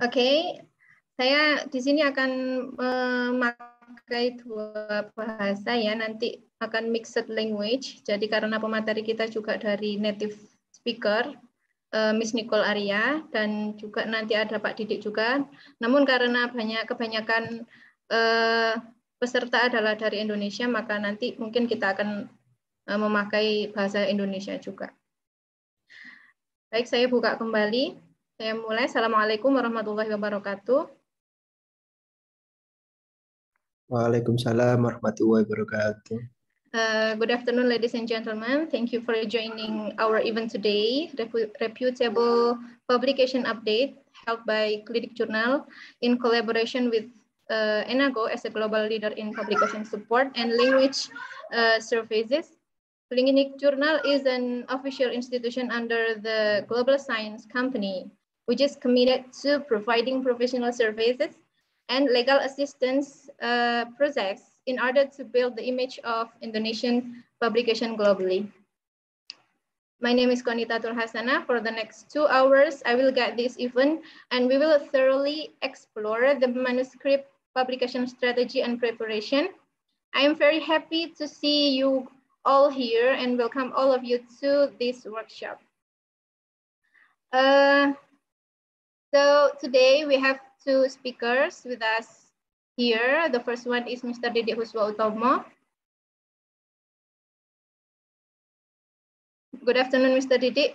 okay, saya di sini akan memakai dua bahasa ya, nanti akan mixed language. Jadi karena pemateri kita juga dari native speaker, eh, Miss Nicole Arya dan juga nanti ada Pak Didik juga. Namun karena banyak kebanyakan eh, peserta adalah dari Indonesia, maka nanti mungkin kita akan eh, memakai bahasa Indonesia juga. Baik, saya buka kembali. Saya mulai. Assalamualaikum warahmatullahi wabarakatuh. Waalaikumsalam warahmatullahi wabarakatuh. Uh, good afternoon, ladies and gentlemen. Thank you for joining our event today, Reputable Publication Update, held by Clinic Journal in collaboration with uh, Enago as a global leader in publication support and language uh, services. Clinic Journal is an official institution under the Global Science Company. which is committed to providing professional services and legal assistance uh, projects in order to build the image of Indonesian publication globally. My name is Konita Turhasana. For the next two hours, I will guide this event and we will thoroughly explore the manuscript publication strategy and preparation. I am very happy to see you all here and welcome all of you to this workshop. Uh, so today we have two speakers with us here. The first one is Mr. Didi Huswa Utomo. Good afternoon, Mr. Didi.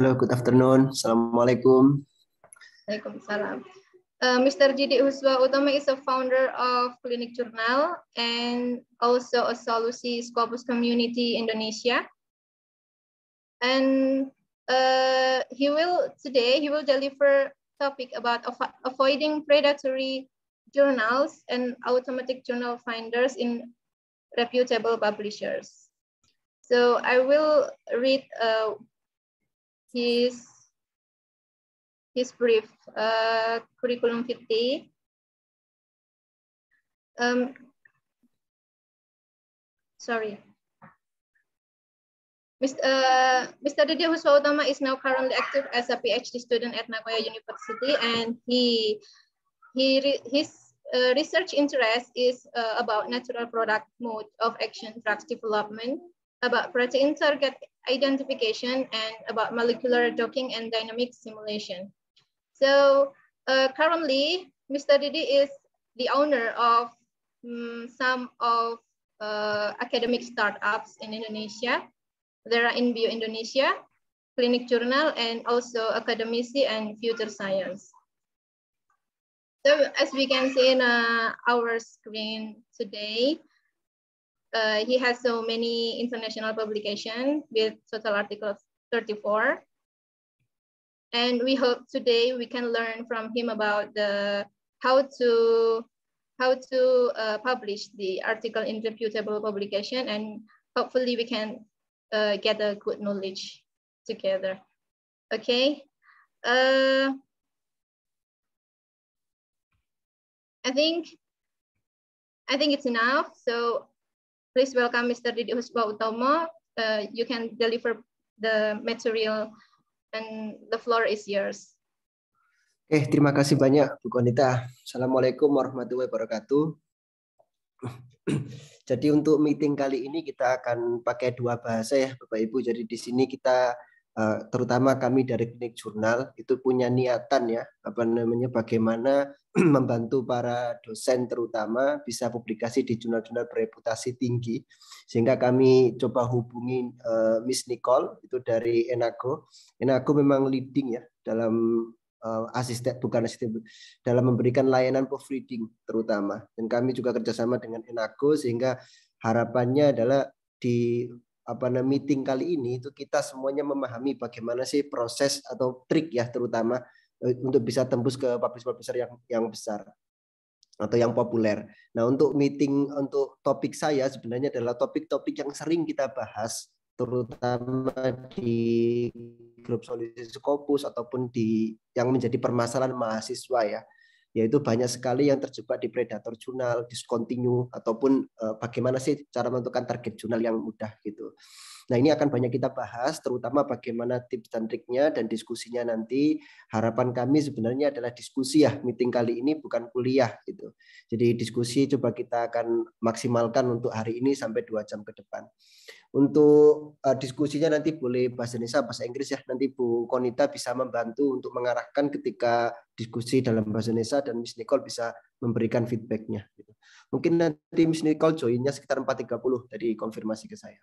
Hello, good afternoon. Assalamualaikum. Waalaikumsalam. Uh, Mr. Didi Huswa Utama is a founder of Clinic Journal and also a Solusi Scopus Community Indonesia. And uh, he will today he will deliver topic about avoiding predatory journals and automatic journal finders in reputable publishers. So I will read uh, his his brief uh, curriculum vitae. Um, sorry. Mr. Uh, Mr. Didier Huswautama is now currently active as a PhD student at Nagoya University, and he, he re, his uh, research interest is uh, about natural product mode of action drugs development, about protein target identification, and about molecular docking and dynamic simulation. So uh, currently, Mr. Didi is the owner of um, some of uh, academic startups in Indonesia, there are in Bio Indonesia, Clinic Journal, and also Academici and Future Science. So as we can see in uh, our screen today, uh, he has so many international publications with total articles 34. And we hope today we can learn from him about the how to how to uh, publish the article in reputable publication and hopefully we can uh, get a good knowledge together. Okay. Uh, I think I think it's enough. So please welcome Mr. Didi Husba Utomo. Uh, you can deliver the material and the floor is yours. Oke, eh, okay, terima kasih banyak Bu Konita. Assalamualaikum warahmatullahi wabarakatuh. Jadi untuk meeting kali ini kita akan pakai dua bahasa ya Bapak Ibu. Jadi di sini kita eh, terutama kami dari klinik jurnal itu punya niatan ya apa namanya bagaimana membantu para dosen terutama bisa publikasi di jurnal-jurnal bereputasi tinggi sehingga kami coba hubungi eh, Miss Nicole itu dari Enago Enago memang leading ya dalam uh, asisten bukan asisten dalam memberikan layanan proofreading terutama dan kami juga kerjasama dengan Enago sehingga harapannya adalah di apa namanya meeting kali ini itu kita semuanya memahami bagaimana sih proses atau trik ya terutama eh, untuk bisa tembus ke publisher-publisher yang yang besar atau yang populer. Nah, untuk meeting untuk topik saya sebenarnya adalah topik-topik yang sering kita bahas terutama di grup solusi Skopus ataupun di yang menjadi permasalahan mahasiswa ya yaitu banyak sekali yang terjebak di predator jurnal, discontinue ataupun eh, bagaimana sih cara menentukan target jurnal yang mudah gitu. Nah ini akan banyak kita bahas, terutama bagaimana tips dan triknya dan diskusinya nanti. Harapan kami sebenarnya adalah diskusi ya, meeting kali ini bukan kuliah gitu. Jadi diskusi coba kita akan maksimalkan untuk hari ini sampai dua jam ke depan. Untuk uh, diskusinya nanti boleh bahasa Indonesia, bahasa Inggris ya. Nanti Bu Konita bisa membantu untuk mengarahkan ketika diskusi dalam bahasa Indonesia dan Miss Nicole bisa memberikan feedbacknya. Gitu. Mungkin nanti Miss Nicole joinnya sekitar 4.30 tadi konfirmasi ke saya.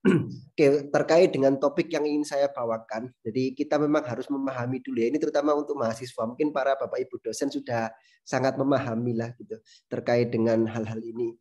Oke, terkait dengan topik yang ingin saya bawakan, jadi kita memang harus memahami dulu ya. Ini terutama untuk mahasiswa, mungkin para bapak ibu dosen sudah sangat memahami lah gitu terkait dengan hal-hal ini.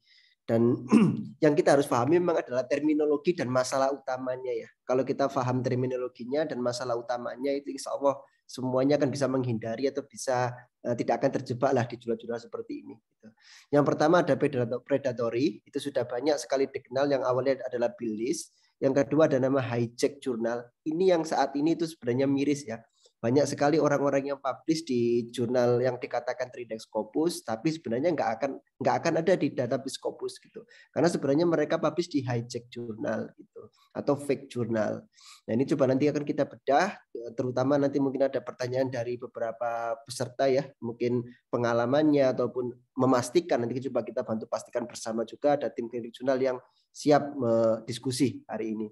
Dan yang kita harus pahami memang adalah terminologi dan masalah utamanya ya. Kalau kita paham terminologinya dan masalah utamanya itu insya Allah semuanya akan bisa menghindari atau bisa uh, tidak akan terjebak lah di jurnal-jurnal seperti ini. Gitu. Yang pertama ada predatory, itu sudah banyak sekali dikenal yang awalnya adalah bilis. Yang kedua ada nama hijack jurnal. Ini yang saat ini itu sebenarnya miris ya banyak sekali orang-orang yang publish di jurnal yang dikatakan Tridex Scopus, tapi sebenarnya nggak akan nggak akan ada di database Scopus gitu, karena sebenarnya mereka publish di hijack jurnal gitu atau fake jurnal. Nah ini coba nanti akan kita bedah, terutama nanti mungkin ada pertanyaan dari beberapa peserta ya, mungkin pengalamannya ataupun memastikan nanti coba kita bantu pastikan bersama juga ada tim klinik jurnal yang siap eh, diskusi hari ini.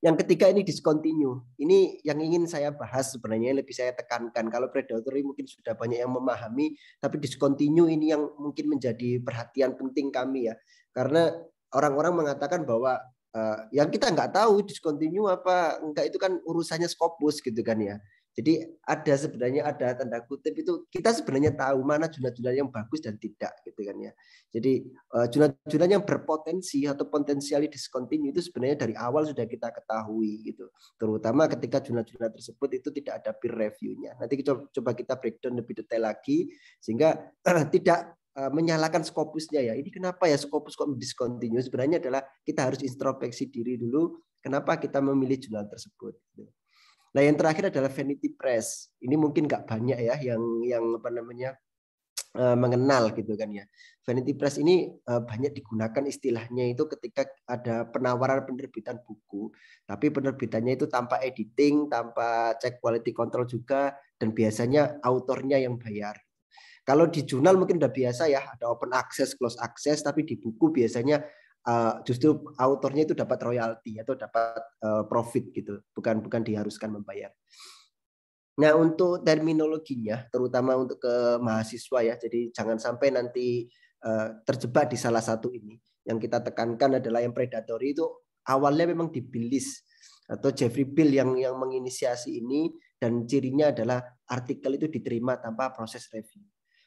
Yang ketiga ini discontinue. Ini yang ingin saya bahas sebenarnya lebih saya tekankan. Kalau predatory mungkin sudah banyak yang memahami, tapi discontinue ini yang mungkin menjadi perhatian penting kami ya. Karena orang-orang mengatakan bahwa uh, yang kita nggak tahu discontinue apa enggak itu kan urusannya skopus gitu kan ya. Jadi ada sebenarnya ada tanda kutip itu kita sebenarnya tahu mana jurnal-jurnal yang bagus dan tidak gitu kan ya. Jadi eh, jurnal-jurnal yang berpotensi atau potensial discontinue itu sebenarnya dari awal sudah kita ketahui gitu. Terutama ketika jurnal-jurnal tersebut itu tidak ada peer reviewnya. Nanti kita coba kita breakdown lebih detail lagi sehingga tidak eh, menyalahkan skopusnya ya. Ini kenapa ya skopus kok discontinue? Sebenarnya adalah kita harus introspeksi diri dulu kenapa kita memilih jurnal tersebut. Gitu Nah yang terakhir adalah vanity press. Ini mungkin nggak banyak ya yang yang apa namanya eh, mengenal gitu kan ya. Vanity press ini eh, banyak digunakan istilahnya itu ketika ada penawaran penerbitan buku, tapi penerbitannya itu tanpa editing, tanpa cek quality control juga, dan biasanya autornya yang bayar. Kalau di jurnal mungkin udah biasa ya, ada open access, close access, tapi di buku biasanya Eh, justru autornya itu dapat royalti atau dapat eh, profit gitu, bukan bukan diharuskan membayar. Nah, untuk terminologinya terutama untuk ke mahasiswa ya. Jadi jangan sampai nanti eh, terjebak di salah satu ini. Yang kita tekankan adalah yang predatory itu awalnya memang dibilis atau Jeffrey Bill yang yang menginisiasi ini dan cirinya adalah artikel itu diterima tanpa proses review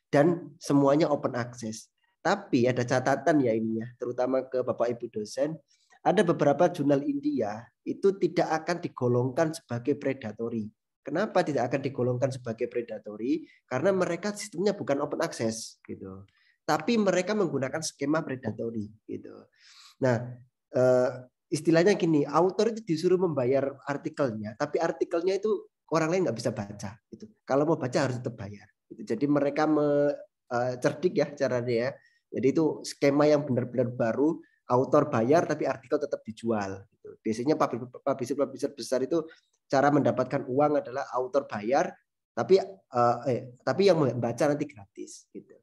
dan semuanya open access. Tapi ada catatan ya ini ya, terutama ke Bapak Ibu dosen, ada beberapa jurnal India itu tidak akan digolongkan sebagai predatory. Kenapa tidak akan digolongkan sebagai predatory? Karena mereka sistemnya bukan open access gitu. Tapi mereka menggunakan skema predatory gitu. Nah, eh, istilahnya gini, author itu disuruh membayar artikelnya, tapi artikelnya itu orang lain nggak bisa baca gitu. Kalau mau baca harus tetap bayar. Gitu. Jadi mereka me, eh, cerdik ya caranya ya jadi itu skema yang benar-benar baru, autor bayar tapi artikel tetap dijual. Gitu. Biasanya publisher-publisher besar itu cara mendapatkan uang adalah autor bayar tapi eh, eh tapi yang membaca nanti gratis gitu.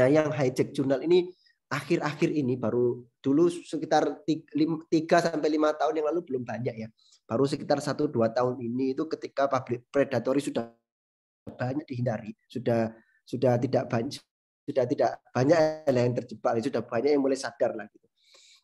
Nah, yang hijack jurnal ini akhir-akhir ini baru dulu sekitar 3 sampai lima tahun yang lalu belum banyak ya. Baru sekitar 1 2 tahun ini itu ketika public predatory sudah banyak dihindari, sudah sudah tidak banyak sudah tidak banyak yang terjebak ya, sudah banyak yang mulai sadar lah gitu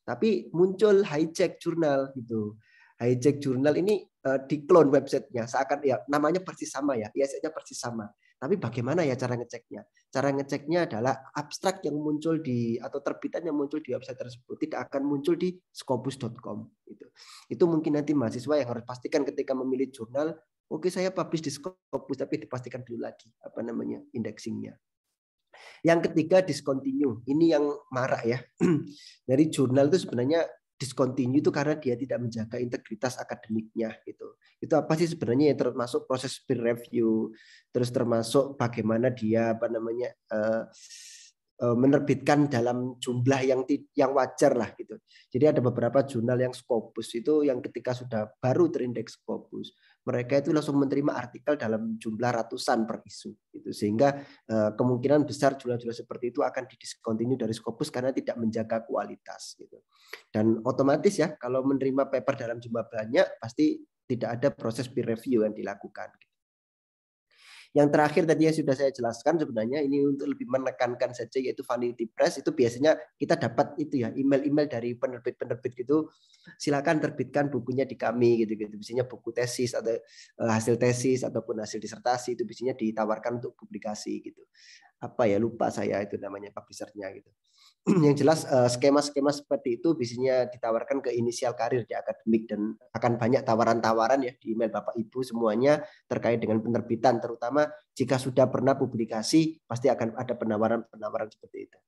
tapi muncul hijack jurnal gitu hijack jurnal ini uh, diklon websitenya seakan ya namanya persis sama ya ISS-nya persis sama tapi bagaimana ya cara ngeceknya cara ngeceknya adalah abstrak yang muncul di atau terbitan yang muncul di website tersebut tidak akan muncul di scopus.com itu itu mungkin nanti mahasiswa yang harus pastikan ketika memilih jurnal oke saya publish di Scopus tapi dipastikan dulu lagi apa namanya indexingnya yang ketiga discontinue. Ini yang marah ya. Dari jurnal itu sebenarnya discontinue itu karena dia tidak menjaga integritas akademiknya gitu. Itu apa sih sebenarnya yang termasuk proses peer review, terus termasuk bagaimana dia apa namanya uh, uh, menerbitkan dalam jumlah yang yang wajar lah gitu. Jadi ada beberapa jurnal yang Scopus itu yang ketika sudah baru terindeks Scopus, mereka itu langsung menerima artikel dalam jumlah ratusan per isu gitu sehingga eh, kemungkinan besar jumlah-jumlah seperti itu akan didiskontinu dari Scopus karena tidak menjaga kualitas gitu dan otomatis ya kalau menerima paper dalam jumlah banyak pasti tidak ada proses peer review yang dilakukan gitu. Yang terakhir tadi yang sudah saya jelaskan sebenarnya ini untuk lebih menekankan saja yaitu vanity press itu biasanya kita dapat itu ya email-email dari penerbit-penerbit itu silakan terbitkan bukunya di kami gitu gitu biasanya buku tesis atau eh, hasil tesis ataupun hasil disertasi itu biasanya ditawarkan untuk publikasi gitu apa ya lupa saya itu namanya publishernya gitu yang jelas eh, skema-skema seperti itu biasanya ditawarkan ke inisial karir di akademik dan akan banyak tawaran-tawaran ya di email Bapak Ibu semuanya terkait dengan penerbitan terutama jika sudah pernah publikasi pasti akan ada penawaran-penawaran seperti itu.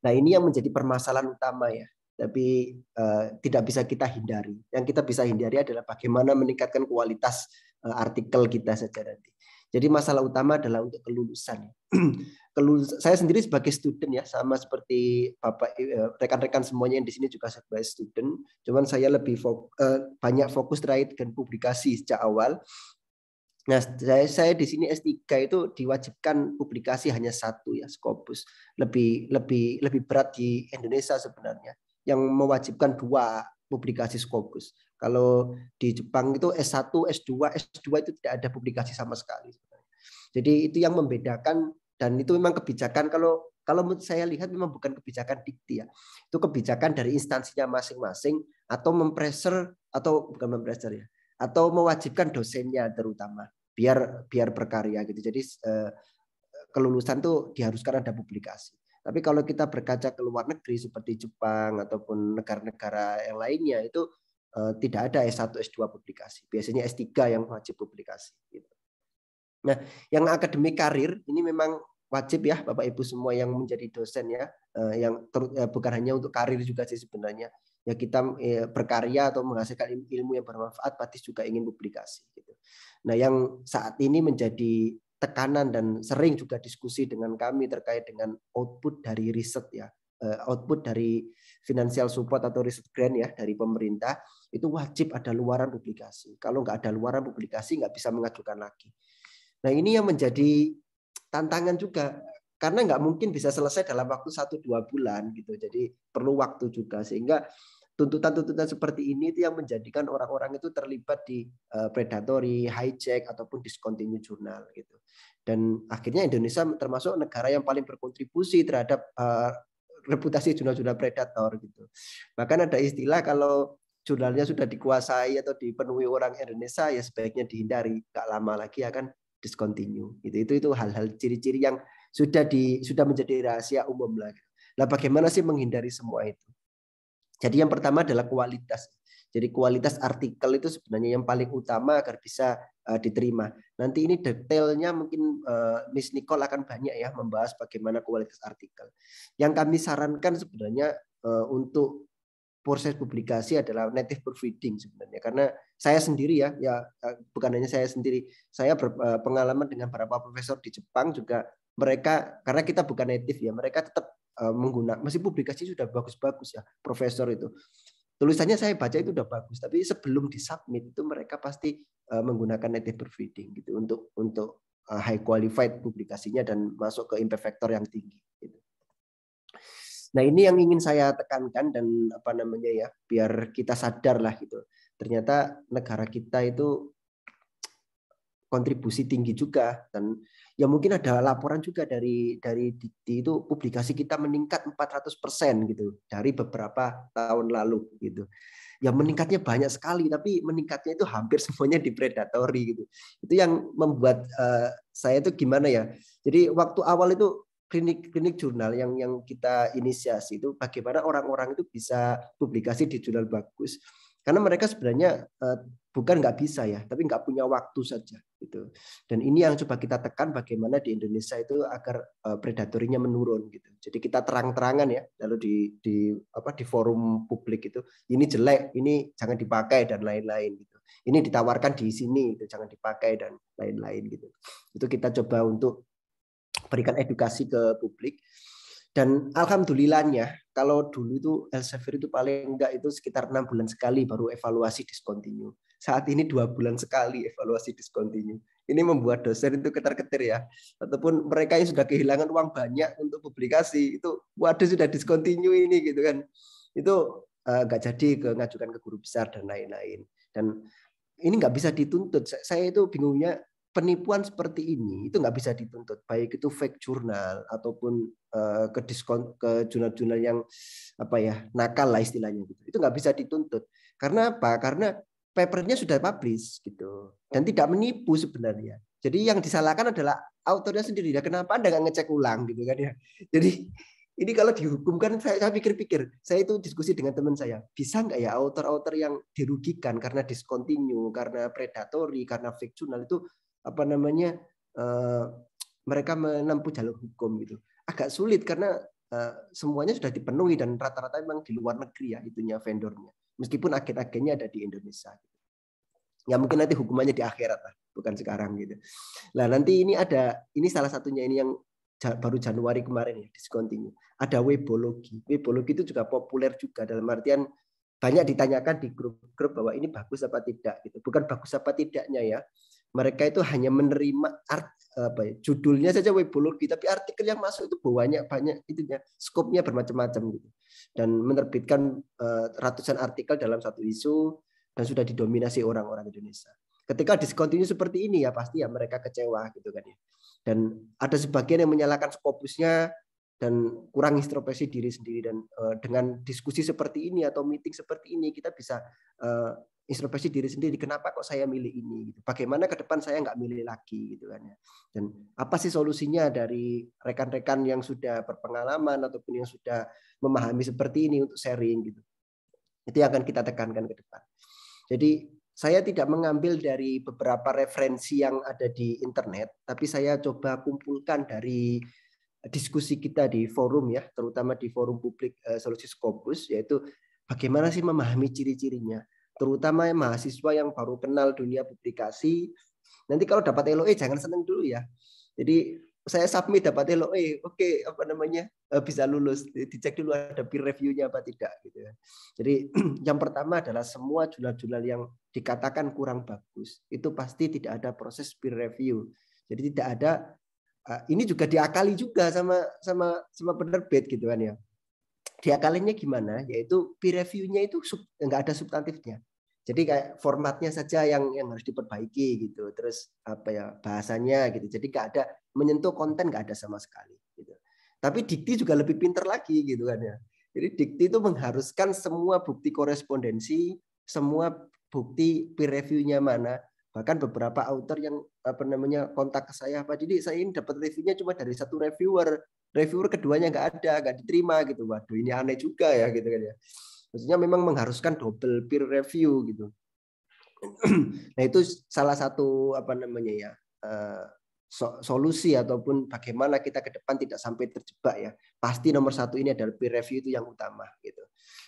Nah, ini yang menjadi permasalahan utama ya tapi uh, tidak bisa kita hindari. Yang kita bisa hindari adalah bagaimana meningkatkan kualitas uh, artikel kita saja nanti. Jadi masalah utama adalah untuk kelulusan. Ya. kelulusan. Saya sendiri sebagai student ya, sama seperti bapak eh, rekan-rekan semuanya yang di sini juga sebagai student. Cuman saya lebih fok, eh, banyak fokus terkait dengan publikasi sejak awal. Nah, saya, saya di sini S3 itu diwajibkan publikasi hanya satu ya, Scopus. Lebih lebih lebih berat di Indonesia sebenarnya yang mewajibkan dua publikasi Scopus. Kalau di Jepang itu S1, S2, S2 itu tidak ada publikasi sama sekali. Jadi itu yang membedakan dan itu memang kebijakan kalau kalau saya lihat memang bukan kebijakan dikti ya. Itu kebijakan dari instansinya masing-masing atau mempreser atau bukan mempreser? ya, atau mewajibkan dosennya terutama biar biar berkarya gitu. Jadi eh, kelulusan tuh diharuskan ada publikasi. Tapi kalau kita berkaca ke luar negeri seperti Jepang ataupun negara-negara yang lainnya itu Eh, tidak ada S1, S2 publikasi. Biasanya S3 yang wajib publikasi. Gitu. Nah, yang akademik karir ini memang wajib ya Bapak Ibu semua yang menjadi dosen ya, eh, yang ter, eh, bukan hanya untuk karir juga sih sebenarnya. Ya kita berkarya atau menghasilkan ilmu yang bermanfaat, pasti juga ingin publikasi. Gitu. Nah, yang saat ini menjadi tekanan dan sering juga diskusi dengan kami terkait dengan output dari riset ya output dari financial support atau riset grant ya dari pemerintah itu wajib ada luaran publikasi. Kalau nggak ada luaran publikasi, nggak bisa mengajukan lagi. Nah ini yang menjadi tantangan juga karena nggak mungkin bisa selesai dalam waktu satu dua bulan gitu. Jadi perlu waktu juga sehingga tuntutan-tuntutan seperti ini itu yang menjadikan orang-orang itu terlibat di eh, predatory, hijack ataupun discontinue jurnal gitu. Dan akhirnya Indonesia termasuk negara yang paling berkontribusi terhadap eh, reputasi jurnal-jurnal predator gitu. Bahkan ada istilah kalau jurnalnya hmm. sudah dikuasai atau dipenuhi orang Indonesia ya sebaiknya dihindari gak lama lagi akan discontinue itu itu itu hal-hal ciri-ciri yang sudah di sudah menjadi rahasia umum lah nah bagaimana sih menghindari semua itu jadi yang pertama adalah kualitas jadi kualitas artikel itu sebenarnya yang paling utama agar bisa uh, diterima. Nanti ini detailnya mungkin uh, Miss Nicole akan banyak ya membahas bagaimana kualitas artikel. Yang kami sarankan sebenarnya uh, untuk proses publikasi adalah native proofreading sebenarnya karena saya sendiri ya ya bukan hanya saya sendiri saya berpengalaman eh, dengan beberapa profesor di Jepang juga mereka karena kita bukan native ya mereka tetap eh, menggunakan masih publikasi sudah bagus-bagus ya profesor itu tulisannya saya baca itu sudah bagus tapi sebelum disubmit itu mereka pasti eh, menggunakan native proofreading gitu untuk untuk high qualified publikasinya dan masuk ke impact factor yang tinggi gitu. Nah ini yang ingin saya tekankan dan apa namanya ya biar kita sadar lah gitu. Ternyata negara kita itu kontribusi tinggi juga dan ya mungkin ada laporan juga dari dari di itu publikasi kita meningkat 400% gitu dari beberapa tahun lalu gitu. Ya meningkatnya banyak sekali tapi meningkatnya itu hampir semuanya di predatory gitu. Itu yang membuat uh, saya itu gimana ya. Jadi waktu awal itu klinik-klinik jurnal yang yang kita inisiasi itu bagaimana orang-orang itu bisa publikasi di jurnal bagus karena mereka sebenarnya eh, bukan nggak bisa ya tapi nggak punya waktu saja gitu dan ini yang coba kita tekan bagaimana di Indonesia itu agar eh, predatorinya menurun gitu jadi kita terang-terangan ya lalu di di apa di forum publik itu ini jelek ini jangan dipakai dan lain-lain gitu ini ditawarkan di sini itu jangan dipakai dan lain-lain gitu itu kita coba untuk berikan edukasi ke publik dan alhamdulillahnya kalau dulu itu Elsevier itu paling enggak itu sekitar enam bulan sekali baru evaluasi diskontinu Saat ini dua bulan sekali evaluasi diskontinu Ini membuat dosen itu ketar-ketir ya. Ataupun mereka yang sudah kehilangan uang banyak untuk publikasi itu waduh sudah diskontinu ini gitu kan. Itu eh, enggak uh, jadi ke ngajukan ke guru besar dan lain-lain. Dan ini nggak bisa dituntut. Saya itu bingungnya penipuan seperti ini itu nggak bisa dituntut baik itu fake jurnal ataupun uh, ke diskon ke jurnal-jurnal yang apa ya nakal lah istilahnya gitu itu nggak bisa dituntut karena apa karena papernya sudah publish gitu dan tidak menipu sebenarnya jadi yang disalahkan adalah autornya sendiri ya kenapa anda nggak ngecek ulang gitu kan ya jadi ini kalau dihukumkan saya, saya pikir-pikir saya itu diskusi dengan teman saya bisa nggak ya author-author yang dirugikan karena discontinue karena predatory karena fake jurnal itu apa namanya eh, mereka menempuh jalur hukum gitu agak sulit karena eh, semuanya sudah dipenuhi dan rata-rata memang di luar negeri ya itunya vendornya meskipun agen-agennya ada di Indonesia gitu. ya mungkin nanti hukumannya di akhirat lah bukan sekarang gitu lah nanti ini ada ini salah satunya ini yang baru Januari kemarin ya discontinue. Ada webologi. Webologi itu juga populer juga dalam artian banyak ditanyakan di grup-grup bahwa ini bagus apa tidak gitu. Bukan bagus apa tidaknya ya mereka itu hanya menerima art apa ya, judulnya saja webologi tapi artikel yang masuk itu banyak banyak itunya skopnya bermacam-macam gitu dan menerbitkan eh, ratusan artikel dalam satu isu dan sudah didominasi orang-orang Indonesia ketika diskontinu seperti ini ya pasti ya mereka kecewa gitu kan ya dan ada sebagian yang menyalahkan skopusnya dan kurang introspeksi diri sendiri dan eh, dengan diskusi seperti ini atau meeting seperti ini kita bisa eh, introspeksi diri sendiri kenapa kok saya milih ini gitu. bagaimana ke depan saya nggak milih lagi gitu kan ya dan apa sih solusinya dari rekan-rekan yang sudah berpengalaman ataupun yang sudah memahami seperti ini untuk sharing gitu itu yang akan kita tekankan ke depan jadi saya tidak mengambil dari beberapa referensi yang ada di internet tapi saya coba kumpulkan dari diskusi kita di forum ya terutama di forum publik eh, solusi Skopus yaitu bagaimana sih memahami ciri-cirinya terutama mahasiswa yang baru kenal dunia publikasi. Nanti kalau dapat LOE jangan seneng dulu ya. Jadi saya submit dapat LOE, oke okay, apa namanya e, bisa lulus, dicek dulu ada peer reviewnya apa tidak gitu. ya Jadi yang pertama adalah semua jurnal-jurnal yang dikatakan kurang bagus itu pasti tidak ada proses peer review. Jadi tidak ada e, ini juga diakali juga sama sama sama penerbit gitu kan ya. Diakalinya gimana? Yaitu peer reviewnya itu enggak ada substantifnya. Jadi kayak formatnya saja yang yang harus diperbaiki gitu. Terus apa ya bahasanya gitu. Jadi nggak ada menyentuh konten nggak ada sama sekali gitu. Tapi dikti juga lebih pinter lagi gitu kan ya. Jadi dikti itu mengharuskan semua bukti korespondensi, semua bukti peer reviewnya mana, bahkan beberapa author yang apa namanya kontak ke saya apa jadi saya ini dapat reviewnya cuma dari satu reviewer reviewer keduanya nggak ada nggak diterima gitu waduh ini aneh juga ya gitu kan ya Maksudnya memang mengharuskan double peer review gitu. nah itu salah satu apa namanya ya eh, solusi ataupun bagaimana kita ke depan tidak sampai terjebak ya. Pasti nomor satu ini adalah peer review itu yang utama gitu.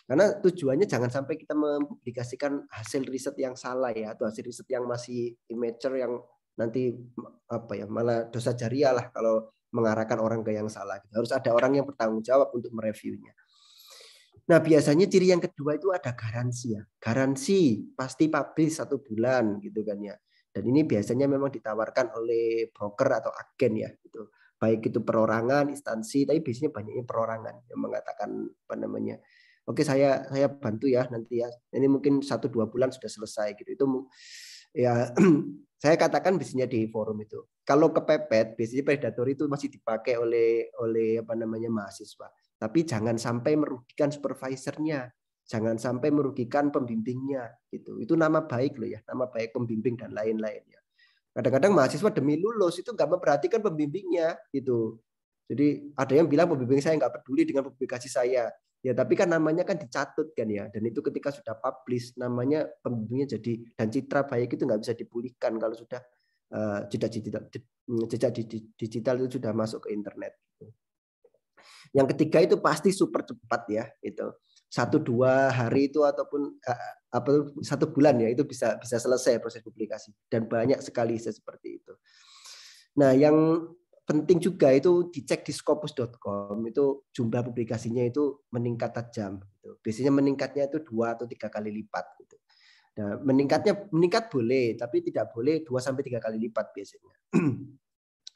Karena tujuannya jangan sampai kita mempublikasikan hasil riset yang salah ya atau hasil riset yang masih immature yang nanti apa ya malah dosa jariah lah kalau mengarahkan orang ke yang salah. Gitu. Harus ada orang yang bertanggung jawab untuk mereviewnya. Nah, biasanya ciri yang kedua itu ada garansi ya. Garansi pasti publish satu bulan gitu kan ya. Dan ini biasanya memang ditawarkan oleh broker atau agen ya gitu. Baik itu perorangan, instansi, tapi biasanya banyaknya perorangan yang mengatakan apa namanya. Oke, saya saya bantu ya nanti ya. Ini mungkin satu dua bulan sudah selesai gitu. Itu ya saya katakan biasanya di forum itu. Kalau kepepet, biasanya predator itu masih dipakai oleh oleh apa namanya mahasiswa tapi jangan sampai merugikan supervisornya, jangan sampai merugikan pembimbingnya. Gitu. Itu nama baik loh ya, nama baik pembimbing dan lain-lain ya. Kadang-kadang mahasiswa demi lulus itu nggak memperhatikan pembimbingnya gitu. Jadi ada yang bilang pembimbing saya nggak peduli dengan publikasi saya. Ya tapi kan namanya kan dicatut kan ya. Dan itu ketika sudah publish namanya pembimbingnya jadi dan citra baik itu nggak bisa dipulihkan kalau sudah eh, jejak digital digital itu sudah masuk ke internet. Gitu. Yang ketiga itu pasti super cepat ya itu satu dua hari itu ataupun eh, apa satu bulan ya itu bisa bisa selesai proses publikasi dan banyak sekali seperti itu. Nah yang penting juga itu dicek di scopus.com itu jumlah publikasinya itu meningkat tajam. Gitu. Biasanya meningkatnya itu dua atau tiga kali lipat. Gitu. Nah, meningkatnya meningkat boleh, tapi tidak boleh dua sampai tiga kali lipat biasanya.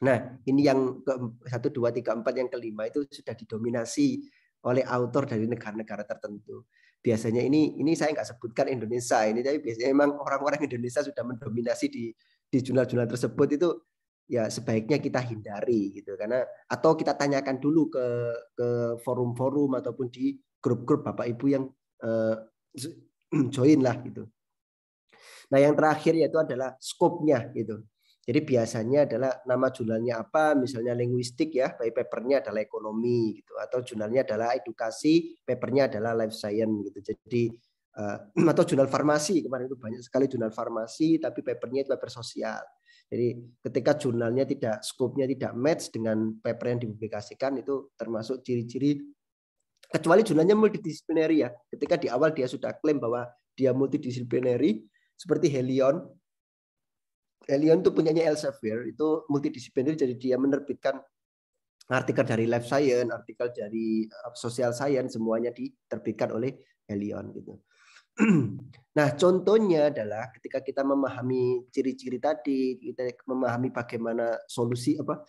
Nah, ini yang ke, satu, dua, tiga, empat, yang kelima itu sudah didominasi oleh autor dari negara-negara tertentu. Biasanya ini ini saya nggak sebutkan Indonesia ini, tapi biasanya memang orang-orang Indonesia sudah mendominasi di di jurnal-jurnal tersebut itu ya sebaiknya kita hindari gitu karena atau kita tanyakan dulu ke ke forum-forum ataupun di grup-grup bapak ibu yang uh, join lah gitu. Nah yang terakhir yaitu adalah skopnya gitu jadi biasanya adalah nama jurnalnya apa, misalnya linguistik ya, paper papernya adalah ekonomi gitu, atau jurnalnya adalah edukasi, papernya adalah life science gitu. Jadi uh, atau jurnal farmasi kemarin itu banyak sekali jurnal farmasi, tapi papernya itu paper sosial. Jadi ketika jurnalnya tidak skopnya tidak match dengan paper yang dipublikasikan itu termasuk ciri-ciri kecuali jurnalnya multidisipliner ya. Ketika di awal dia sudah klaim bahwa dia multidisipliner seperti Helion Elion itu punyanya Elsevier itu multidisipliner jadi dia menerbitkan artikel dari life science, artikel dari eh, social science semuanya diterbitkan oleh Elion gitu. Nah, contohnya adalah ketika kita memahami ciri-ciri tadi, kita memahami bagaimana solusi apa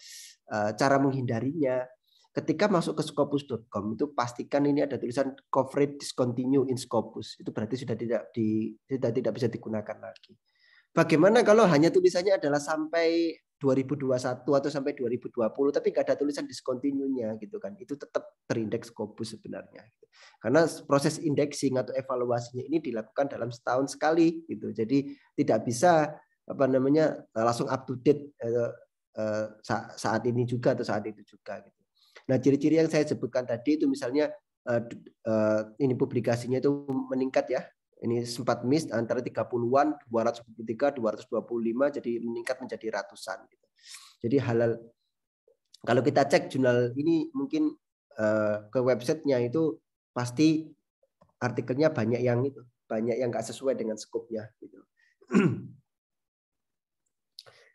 eh, cara menghindarinya. Ketika masuk ke scopus.com itu pastikan ini ada tulisan coverage discontinue in scopus. Itu berarti sudah tidak di sudah tidak bisa digunakan lagi. Bagaimana kalau hanya tulisannya adalah sampai 2021 atau sampai 2020 tapi nggak ada tulisan discontinue gitu kan. Itu tetap terindeks Scopus sebenarnya. Gitu. Karena proses indexing atau evaluasinya ini dilakukan dalam setahun sekali gitu. Jadi tidak bisa apa namanya eh, langsung up to date eh, eh, saat ini juga atau saat itu juga gitu. Nah, ciri-ciri yang saya sebutkan tadi itu misalnya ini publikasinya itu meningkat ya ini sempat miss antara 30-an 243 225 jadi meningkat menjadi ratusan gitu. Jadi halal kalau kita cek jurnal ini mungkin eh, ke websitenya itu pasti artikelnya banyak yang itu banyak yang nggak sesuai dengan skopnya gitu.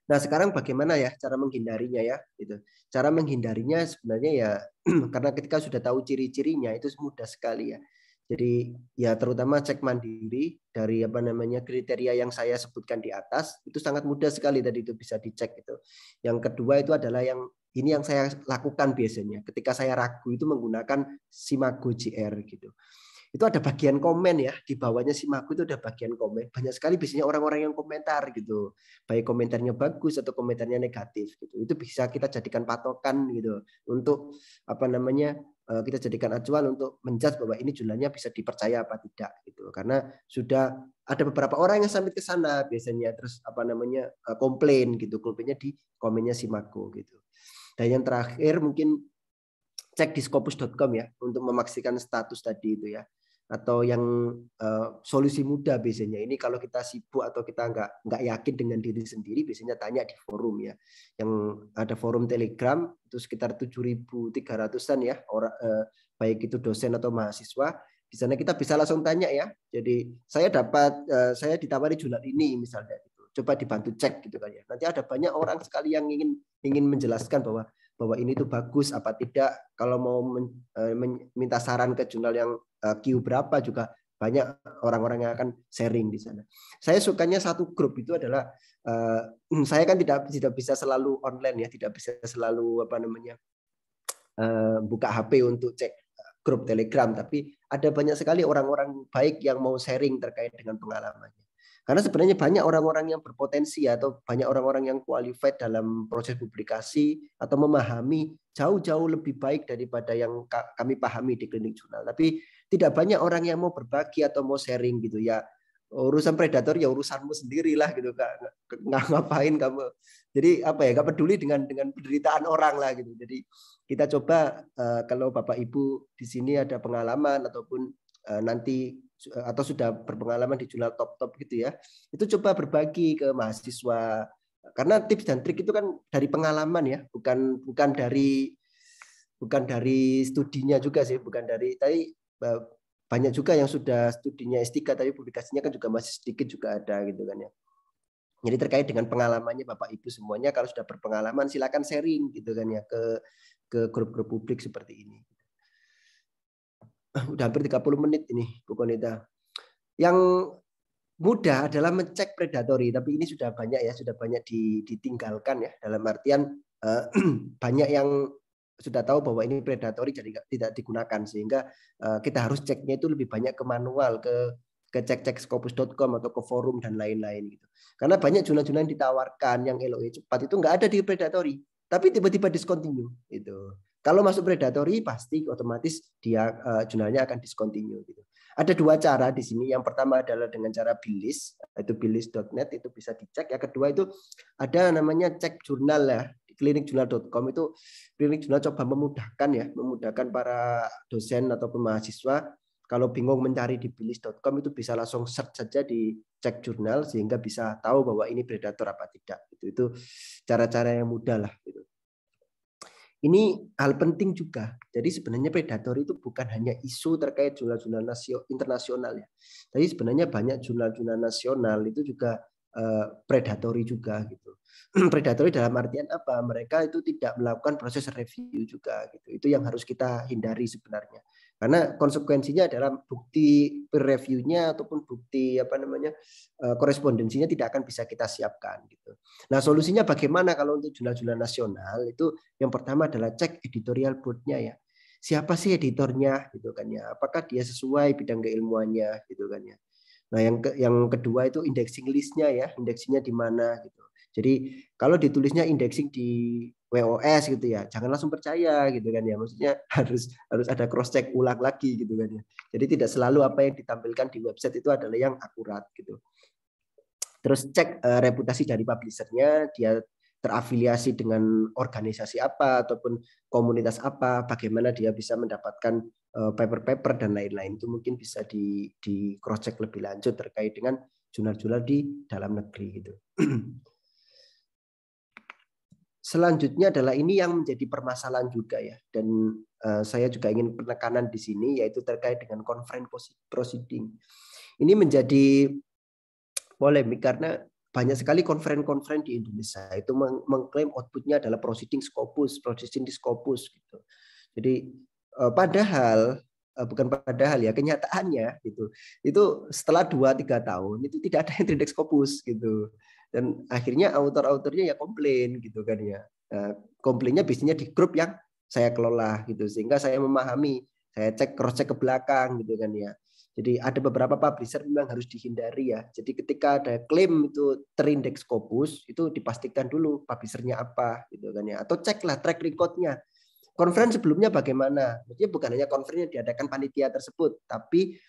Nah sekarang bagaimana ya cara menghindarinya ya gitu? Cara menghindarinya sebenarnya ya karena ketika sudah tahu ciri-cirinya itu mudah sekali ya jadi ya terutama cek mandiri dari apa namanya kriteria yang saya sebutkan di atas itu sangat mudah sekali tadi itu bisa dicek itu. Yang kedua itu adalah yang ini yang saya lakukan biasanya ketika saya ragu itu menggunakan Simago JR gitu. Itu ada bagian komen ya di bawahnya Simago itu ada bagian komen. Banyak sekali biasanya orang-orang yang komentar gitu. Baik komentarnya bagus atau komentarnya negatif gitu. Itu bisa kita jadikan patokan gitu untuk apa namanya Eh, kita jadikan acuan untuk menjudge bahwa ini jumlahnya bisa dipercaya apa tidak gitu karena sudah ada beberapa orang yang sampai ke sana biasanya terus apa namanya eh, komplain gitu komplainnya di komennya si Marco gitu dan yang terakhir mungkin cek di scopus.com ya untuk memastikan status tadi itu ya atau yang uh, solusi mudah biasanya ini kalau kita sibuk atau kita nggak nggak yakin dengan diri sendiri biasanya tanya di forum ya yang ada forum telegram itu sekitar 7.300an ya orang uh, eh, baik itu dosen atau mahasiswa di sana kita bisa langsung tanya ya jadi saya dapat uh, saya ditawari jurnal ini misalnya gitu coba dibantu cek gitu kan ya nanti ada banyak orang sekali yang ingin ingin menjelaskan bahwa bahwa ini tuh bagus apa tidak. Kalau mau eh, minta saran ke jurnal yang eh, Q berapa juga banyak orang-orang yang akan sharing di sana. Saya sukanya satu grup itu adalah eh, saya kan tidak tidak bisa selalu online ya, tidak bisa selalu apa namanya buka HP untuk cek grup Telegram, tapi ada banyak sekali orang-orang baik yang mau sharing terkait dengan pengalamannya. Karena sebenarnya banyak orang-orang yang berpotensi atau banyak orang-orang yang qualified dalam proses publikasi atau memahami jauh-jauh lebih baik daripada yang kami pahami di klinik jurnal. Tapi tidak banyak orang yang mau berbagi atau mau sharing gitu ya. Urusan predator ya urusanmu sendirilah gitu kak. Nggak ngapain kamu. Jadi apa ya? nggak peduli dengan dengan penderitaan orang lah gitu. Jadi kita coba eh, kalau bapak ibu di sini ada pengalaman ataupun eh, nanti Eh, atau sudah berpengalaman di jurnal top-top gitu ya. Itu coba berbagi ke mahasiswa karena tips dan trik itu kan dari pengalaman ya, bukan bukan dari bukan dari studinya juga sih, bukan dari tapi eh, banyak juga yang sudah studinya S3 tapi publikasinya kan juga masih sedikit juga ada gitu kan ya. Jadi terkait dengan pengalamannya Bapak Ibu semuanya kalau sudah berpengalaman silakan sharing gitu kan ya ke ke grup-grup publik seperti ini. Ah, udah hampir 30 menit ini Bu Konita. Yang mudah adalah mencek predatory, tapi ini sudah banyak ya, sudah banyak ditinggalkan ya dalam artian uh, banyak yang sudah tahu bahwa ini predatory jadi tidak digunakan sehingga uh, kita harus ceknya itu lebih banyak ke manual, ke ke cek-cek scopus.com atau ke forum dan lain-lain gitu. Karena banyak jurnal-jurnal yang ditawarkan yang LOE cepat itu nggak ada di predatory, tapi tiba-tiba discontinue itu. Kalau masuk predatory pasti otomatis dia uh, jurnalnya akan discontinue gitu. Ada dua cara di sini. Yang pertama adalah dengan cara bilis, itu bilis.net itu bisa dicek. Yang kedua itu ada namanya cek jurnal ya di klinikjurnal.com itu klinik jurnal coba memudahkan ya, memudahkan para dosen atau mahasiswa kalau bingung mencari di bilis.com itu bisa langsung search saja di cek jurnal sehingga bisa tahu bahwa ini predator apa tidak. Itu itu cara-cara yang mudah lah gitu. Ini hal penting juga. Jadi sebenarnya predator itu bukan hanya isu terkait jurnal-jurnal internasional ya. Tapi sebenarnya banyak jurnal-jurnal nasional itu juga eh, predatory juga gitu. predatory dalam artian apa? Mereka itu tidak melakukan proses review juga gitu. Itu yang harus kita hindari sebenarnya. Karena konsekuensinya adalah bukti peer reviewnya ataupun bukti apa namanya eh, korespondensinya tidak akan bisa kita siapkan gitu. Nah, solusinya bagaimana kalau untuk jurnal-jurnal nasional itu yang pertama adalah cek editorial boardnya ya. Siapa sih editornya gitu kan ya? Apakah dia sesuai bidang keilmuannya gitu kan ya? Nah, yang ke, yang kedua itu indexing listnya ya, indeksinya di mana gitu. Jadi kalau ditulisnya indexing di WOS gitu ya jangan langsung percaya gitu kan ya maksudnya harus harus ada cross check ulang lagi gitu kan ya jadi tidak selalu apa yang ditampilkan di website itu adalah yang akurat gitu terus cek uh, reputasi dari publishernya dia terafiliasi dengan organisasi apa ataupun komunitas apa, bagaimana dia bisa mendapatkan eh, paper-paper dan lain-lain itu mungkin bisa di di cross check lebih lanjut terkait dengan jurnal-jurnal di dalam negeri gitu. Selanjutnya adalah ini yang menjadi permasalahan juga ya, dan uh, saya juga ingin penekanan di sini yaitu terkait dengan conference proceeding. Ini menjadi polemik karena banyak sekali konferen-konferen di Indonesia itu meng mengklaim outputnya adalah proceeding scopus, proceeding discopus scopus gitu. Jadi uh, padahal uh, bukan padahal ya kenyataannya gitu itu setelah 2-3 tahun itu tidak ada yang tidak scopus gitu dan akhirnya autor-autornya ya komplain gitu kan ya eh, komplainnya biasanya di grup yang saya kelola gitu sehingga saya memahami saya cek cross check ke belakang gitu kan ya jadi ada beberapa publisher memang harus dihindari ya jadi ketika ada klaim itu terindeks Scopus itu dipastikan dulu publishernya apa gitu kan ya atau ceklah track recordnya konferensi sebelumnya bagaimana? Maksudnya bukan hanya konferensi yang diadakan panitia tersebut, tapi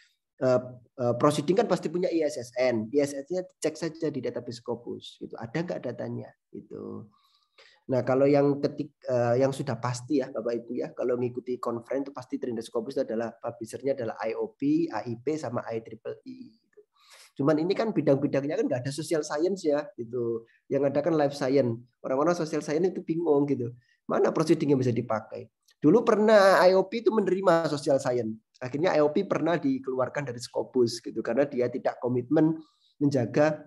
Eh, eh, proceeding kan pasti punya ISSN. ISSN-nya cek saja di database Scopus. Gitu. Ada nggak datanya? gitu. Nah, kalau yang ketik uh, yang sudah pasti ya Bapak Ibu ya, kalau mengikuti konferensi itu pasti Trinidad Scopus adalah publisher-nya adalah IOP, AIP sama IEEE. E gitu. Cuman ini kan bidang-bidangnya kan nggak ada social science ya gitu. Yang ada kan life science. Orang-orang social science itu bingung gitu. Mana proceeding yang bisa dipakai? Dulu pernah IOP itu menerima social science Akhirnya IOP pernah dikeluarkan dari Scopus gitu karena dia tidak komitmen menjaga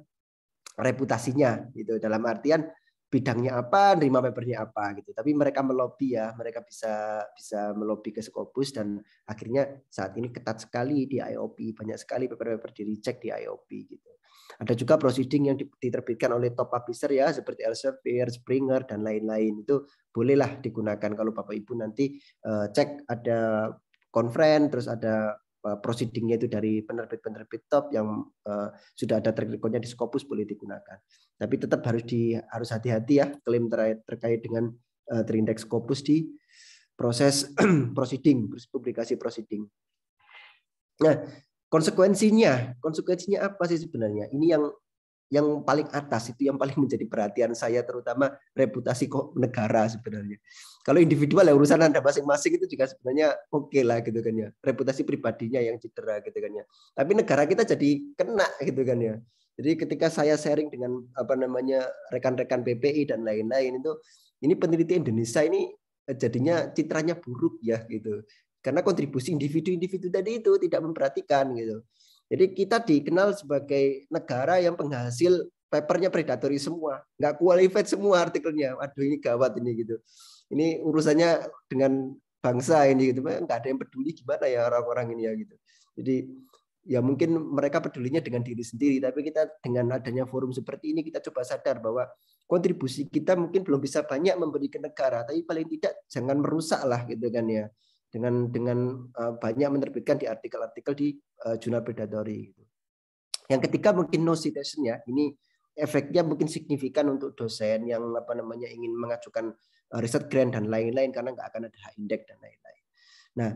reputasinya gitu dalam artian bidangnya apa, nerima papernya apa gitu. Tapi mereka melobi ya, mereka bisa bisa melobi ke Scopus dan akhirnya saat ini ketat sekali di IOP, banyak sekali paper-paper di reject di IOP gitu. Ada juga proceeding yang diterbitkan oleh top publisher ya seperti Elsevier, Springer dan lain-lain itu bolehlah digunakan kalau Bapak Ibu nanti eh, cek ada konferen, terus ada eh, proceedingnya itu dari penerbit-penerbit top yang eh, sudah ada track recordnya di Scopus boleh digunakan. Tapi tetap harus di harus hati-hati ya klaim terkait, terkait dengan uh, eh, terindeks Scopus di proses proceeding, publikasi proceeding. Nah, konsekuensinya, konsekuensinya apa sih sebenarnya? Ini yang yang paling atas itu yang paling menjadi perhatian saya terutama reputasi kok negara sebenarnya. Kalau individual ya urusan Anda masing-masing itu juga sebenarnya oke okay lah gitu kan ya. Reputasi pribadinya yang cedera gitu kan ya. Tapi negara kita jadi kena gitu kan ya. Jadi ketika saya sharing dengan apa namanya rekan-rekan PPI dan lain-lain itu ini peneliti Indonesia ini eh, jadinya citranya buruk ya gitu. Karena kontribusi individu-individu tadi itu tidak memperhatikan gitu. Jadi kita dikenal sebagai negara yang penghasil papernya predatory semua, nggak qualified semua artikelnya. Aduh ini gawat ini gitu. Ini urusannya dengan bangsa ini gitu, nggak ada yang peduli gimana ya orang-orang ini ya gitu. Jadi ya mungkin mereka pedulinya dengan diri sendiri, tapi kita dengan adanya forum seperti ini kita coba sadar bahwa kontribusi kita mungkin belum bisa banyak memberi ke negara, tapi paling tidak jangan merusak lah gitu kan ya dengan dengan eh, banyak menerbitkan di artikel-artikel di eh, jurnal predatory. Gitu. Yang ketiga mungkin no citation ya. Ini efeknya mungkin signifikan untuk dosen yang apa namanya ingin mengajukan eh, riset grant dan lain-lain karena nggak akan ada indeks dan lain-lain. Nah,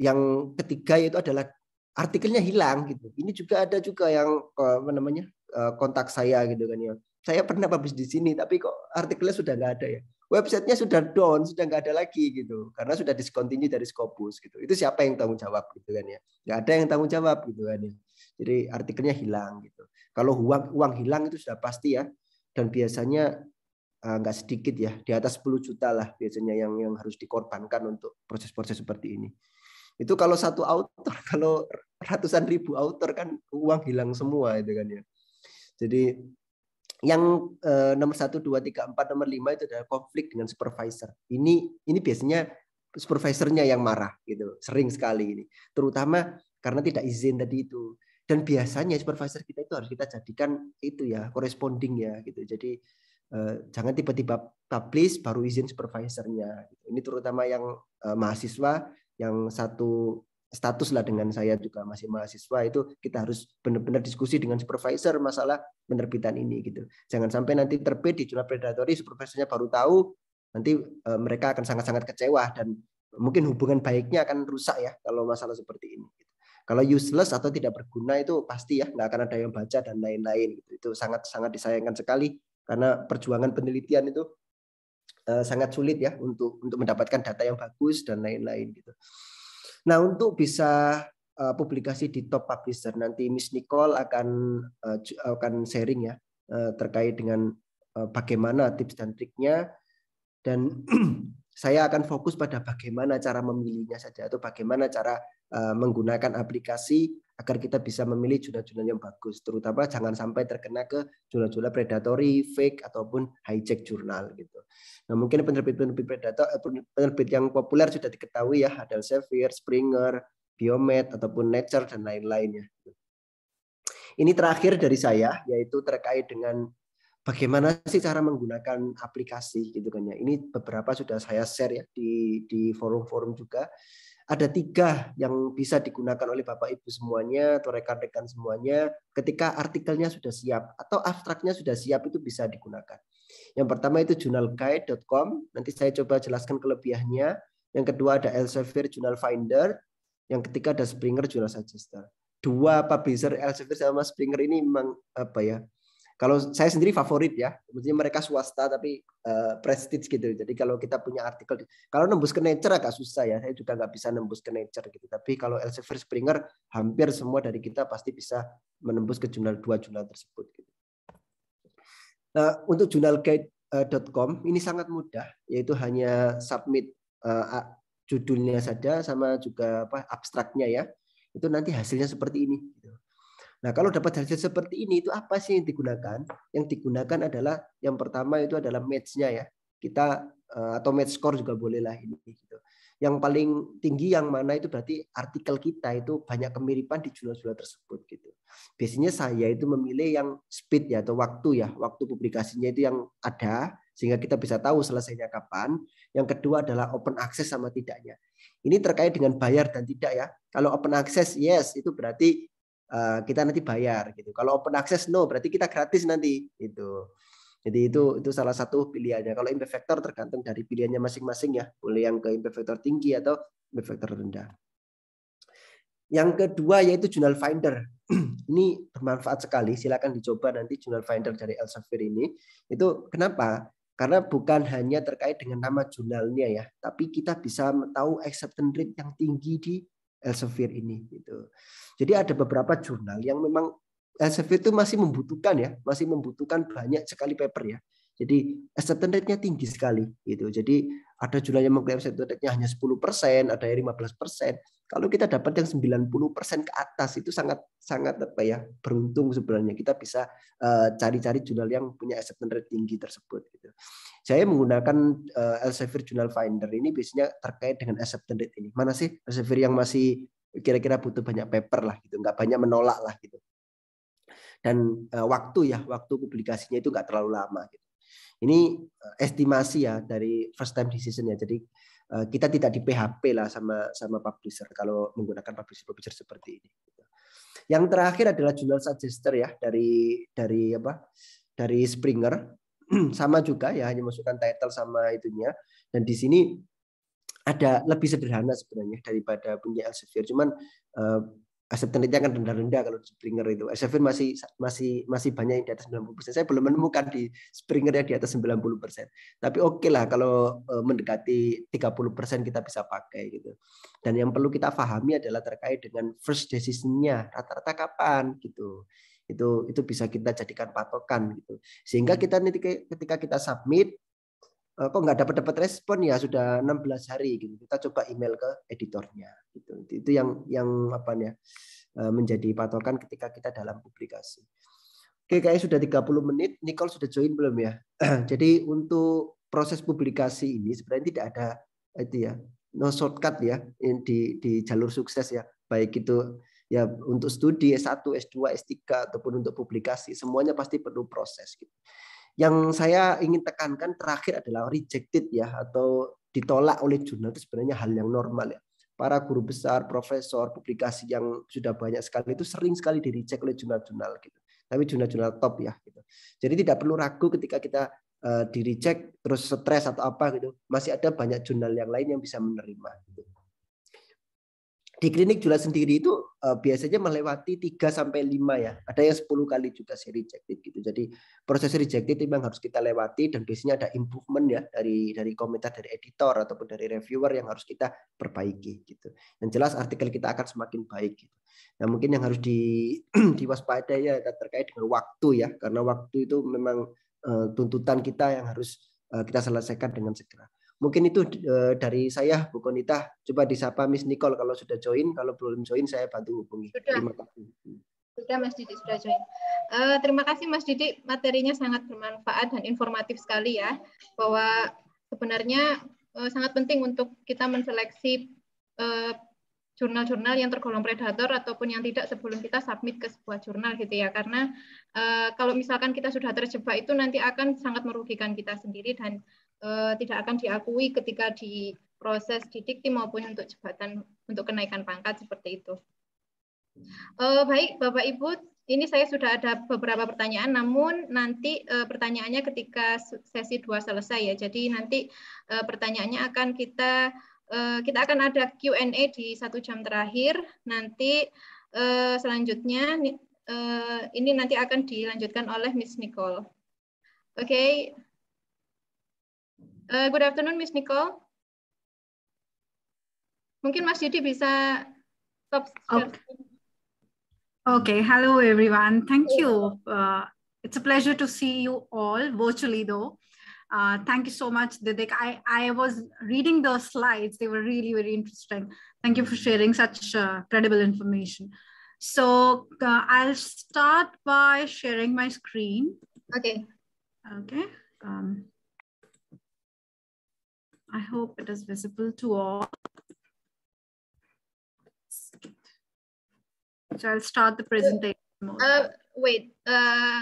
yang ketiga yaitu adalah artikelnya hilang gitu. Ini juga ada juga yang apa namanya kontak saya gitu kan ya. Saya pernah publish di sini tapi kok artikelnya sudah nggak ada ya websitenya sudah down, sudah nggak ada lagi gitu, karena sudah discontinue dari Scopus gitu. Itu siapa yang tanggung jawab gitu kan ya? Nggak ada yang tanggung jawab gitu kan ya. Jadi artikelnya hilang gitu. Kalau uang uang hilang itu sudah pasti ya, dan biasanya uh, nggak sedikit ya, di atas 10 juta lah biasanya yang yang harus dikorbankan untuk proses-proses seperti ini. Itu kalau satu autor, kalau ratusan ribu autor kan uang hilang semua itu kan ya. Jadi yang eh, nomor satu, dua, tiga, empat, nomor lima itu adalah konflik dengan supervisor. Ini ini biasanya supervisornya yang marah gitu, sering sekali ini. Terutama karena tidak izin tadi itu. Dan biasanya supervisor kita itu harus kita jadikan itu ya, corresponding ya gitu. Jadi eh, jangan tiba-tiba publish baru izin supervisornya. Gitu. Ini terutama yang eh, mahasiswa yang satu status lah dengan saya juga masih mahasiswa itu kita harus benar-benar diskusi dengan supervisor masalah penerbitan ini gitu. Jangan sampai nanti terbit di jurnal predatory supervisornya baru tahu nanti eh, mereka akan sangat-sangat kecewa dan mungkin hubungan baiknya akan rusak ya kalau masalah seperti ini. Gitu. Kalau useless atau tidak berguna itu pasti ya nggak akan ada yang baca dan lain-lain gitu. Itu sangat-sangat disayangkan sekali karena perjuangan penelitian itu eh, sangat sulit ya untuk untuk mendapatkan data yang bagus dan lain-lain gitu. -lain Nah, untuk bisa eh, publikasi di top publisher nanti Miss Nicole akan eh, akan sharing ya eh, terkait dengan bagaimana tips dan triknya dan saya akan fokus pada bagaimana cara memilihnya saja atau bagaimana cara menggunakan aplikasi agar kita bisa memilih jurnal-jurnal yang bagus, terutama jangan sampai terkena ke jurnal-jurnal predatory, fake ataupun hijack jurnal gitu. Nah, mungkin penerbit-penerbit predator eh, penerbit yang populer sudah diketahui ya, ada Elsevier, Springer, Biomed ataupun Nature dan lain-lainnya. Ini terakhir dari saya yaitu terkait dengan bagaimana sih cara menggunakan aplikasi gitu kan ya. Ini beberapa sudah saya share ya di di forum-forum juga ada tiga yang bisa digunakan oleh Bapak Ibu semuanya atau rekan-rekan semuanya ketika artikelnya sudah siap atau abstraknya sudah siap itu bisa digunakan. Yang pertama itu journalguide.com, nanti saya coba jelaskan kelebihannya. Yang kedua ada Elsevier Journal Finder, yang ketiga ada Springer Journal Suggester. Dua publisher Elsevier sama Springer ini memang apa ya? kalau saya sendiri favorit ya, maksudnya mereka swasta tapi uh, prestige gitu. Jadi kalau kita punya artikel, kalau nembus ke Nature agak susah ya. Saya juga nggak bisa nembus ke Nature gitu. Tapi kalau Elsevier Springer, hampir semua dari kita pasti bisa menembus ke jurnal dua jurnal tersebut. Gitu. Nah untuk jurnalguide.com ini sangat mudah, yaitu hanya submit uh, judulnya saja sama juga apa abstraknya ya. Itu nanti hasilnya seperti ini. Gitu. Nah, kalau dapat hasil seperti ini, itu apa sih yang digunakan? Yang digunakan adalah yang pertama itu adalah match-nya ya. Kita eh, atau match score juga boleh lah ini gitu. Yang paling tinggi yang mana itu berarti artikel kita itu banyak kemiripan di jurnal-jurnal tersebut gitu. Biasanya saya itu memilih yang speed ya atau waktu ya, waktu publikasinya itu yang ada sehingga kita bisa tahu selesainya kapan. Yang kedua adalah open access sama tidaknya. Ini terkait dengan bayar dan tidak ya. Kalau open access yes itu berarti Eh, kita nanti bayar gitu. Kalau open access no, berarti kita gratis nanti itu. Jadi itu itu salah satu pilihannya. Kalau impact factor tergantung dari pilihannya masing-masing ya. Boleh yang ke impact factor tinggi atau impact factor rendah. Yang kedua yaitu Journal Finder. ini bermanfaat sekali. Silakan dicoba nanti Journal Finder dari Elsevier ini. Itu kenapa? Karena bukan hanya terkait dengan nama jurnalnya ya, tapi kita bisa tahu acceptance rate yang tinggi di Elsevier ini gitu. Jadi ada beberapa jurnal yang memang Elsevier itu masih membutuhkan ya, masih membutuhkan banyak sekali paper ya. Jadi acceptance rate-nya tinggi sekali gitu. Jadi ada jurnal yang mengklaim setidaknya nya hanya 10%, ada yang 15%. Kalau kita dapat yang 90% ke atas itu sangat sangat apa ya beruntung sebenarnya kita bisa eh, cari-cari uh, jurnal yang punya acceptance rate tinggi tersebut. Gitu. Saya menggunakan uh, Elsevier Journal Finder ini biasanya terkait dengan acceptance rate ini. Mana sih Elsevier yang masih kira-kira butuh banyak paper lah gitu, nggak banyak menolak lah gitu dan uh, waktu ya waktu publikasinya itu nggak terlalu lama gitu. Ini eh, estimasi ya dari first time decision ya. Jadi eh, kita tidak di PHP lah sama sama publisher kalau menggunakan publisher publisher seperti ini. Yang terakhir adalah jurnal suggester ya dari dari apa? Dari Springer sama juga ya hanya masukkan title sama itunya dan di sini ada lebih sederhana sebenarnya daripada punya Elsevier. Cuman eh, acceptance akan rendah-rendah kalau di Springer itu. Elsevier masih masih masih banyak yang di atas 90%. Saya belum menemukan di Springer yang di atas 90%. Tapi oke okay lah kalau e, mendekati 30% kita bisa pakai gitu. Dan yang perlu kita pahami adalah terkait dengan first decision-nya rata-rata kapan gitu. Itu itu bisa kita jadikan patokan gitu. Sehingga kita nanti ketika kita submit Eh, kok nggak dapat dapat respon ya sudah 16 hari gitu kita coba email ke editornya gitu itu yang yang apa ya menjadi patokan ketika kita dalam publikasi oke kayaknya sudah 30 menit Nicole sudah join belum ya jadi untuk proses publikasi ini sebenarnya tidak ada itu ya no shortcut ya di di jalur sukses ya baik itu ya untuk studi S1, S2, S3 ataupun untuk publikasi semuanya pasti perlu proses gitu. Yang saya ingin tekankan terakhir adalah rejected ya atau ditolak oleh jurnal itu sebenarnya hal yang normal ya. Para guru besar, profesor, publikasi yang sudah banyak sekali itu sering sekali direject oleh jurnal-jurnal gitu. Tapi jurnal-jurnal top ya gitu. Jadi tidak perlu ragu ketika kita uh, direject terus stres atau apa gitu. Masih ada banyak jurnal yang lain yang bisa menerima gitu di klinik Jula sendiri itu uh, biasanya melewati 3 sampai 5 ya. Ada yang 10 kali juga si rejected gitu. Jadi proses rejected memang harus kita lewati dan biasanya ada improvement ya dari dari komentar dari editor ataupun dari reviewer yang harus kita perbaiki gitu. Yang jelas artikel kita akan semakin baik gitu. Nah, mungkin yang harus di diwaspadai ya terkait dengan waktu ya karena waktu itu memang uh, tuntutan kita yang harus uh, kita selesaikan dengan segera. Mungkin itu eh, dari saya Bu Konita. Coba disapa Miss Nicole kalau sudah join, kalau belum join saya bantu hubungi. Sudah. Terima kasih. Sudah Mas Didi sudah join. Uh, terima kasih Mas Didi, materinya sangat bermanfaat dan informatif sekali ya, bahwa sebenarnya uh, sangat penting untuk kita menseleksi jurnal jurnal-jurnal yang tergolong predator ataupun yang tidak sebelum kita submit ke sebuah jurnal gitu ya karena uh, kalau misalkan kita sudah terjebak itu nanti akan sangat merugikan kita sendiri dan Eh, tidak akan diakui ketika di proses didikti maupun untuk jabatan untuk kenaikan pangkat seperti itu. Uh, baik, Bapak Ibu, ini saya sudah ada beberapa pertanyaan, namun nanti uh, pertanyaannya ketika sesi dua selesai ya. Jadi nanti uh, pertanyaannya akan kita uh, kita akan ada Q&A di satu jam terakhir. Nanti uh, selanjutnya uh, ini nanti akan dilanjutkan oleh Miss Nicole. Oke. Okay. Eh, good afternoon, Miss Nicole. Mungkin Mas Yudi bisa stop. Okay. okay, hello everyone. Thank you. Uh, it's a pleasure to see you all virtually though. Uh, thank you so much, Didik. I, I was reading the slides. They were really, very interesting. Thank you for sharing such uh, credible information. So uh, I'll start by sharing my screen. Okay. Okay. Um, I hope it is visible to all. So I'll start the presentation. Uh, wait, uh,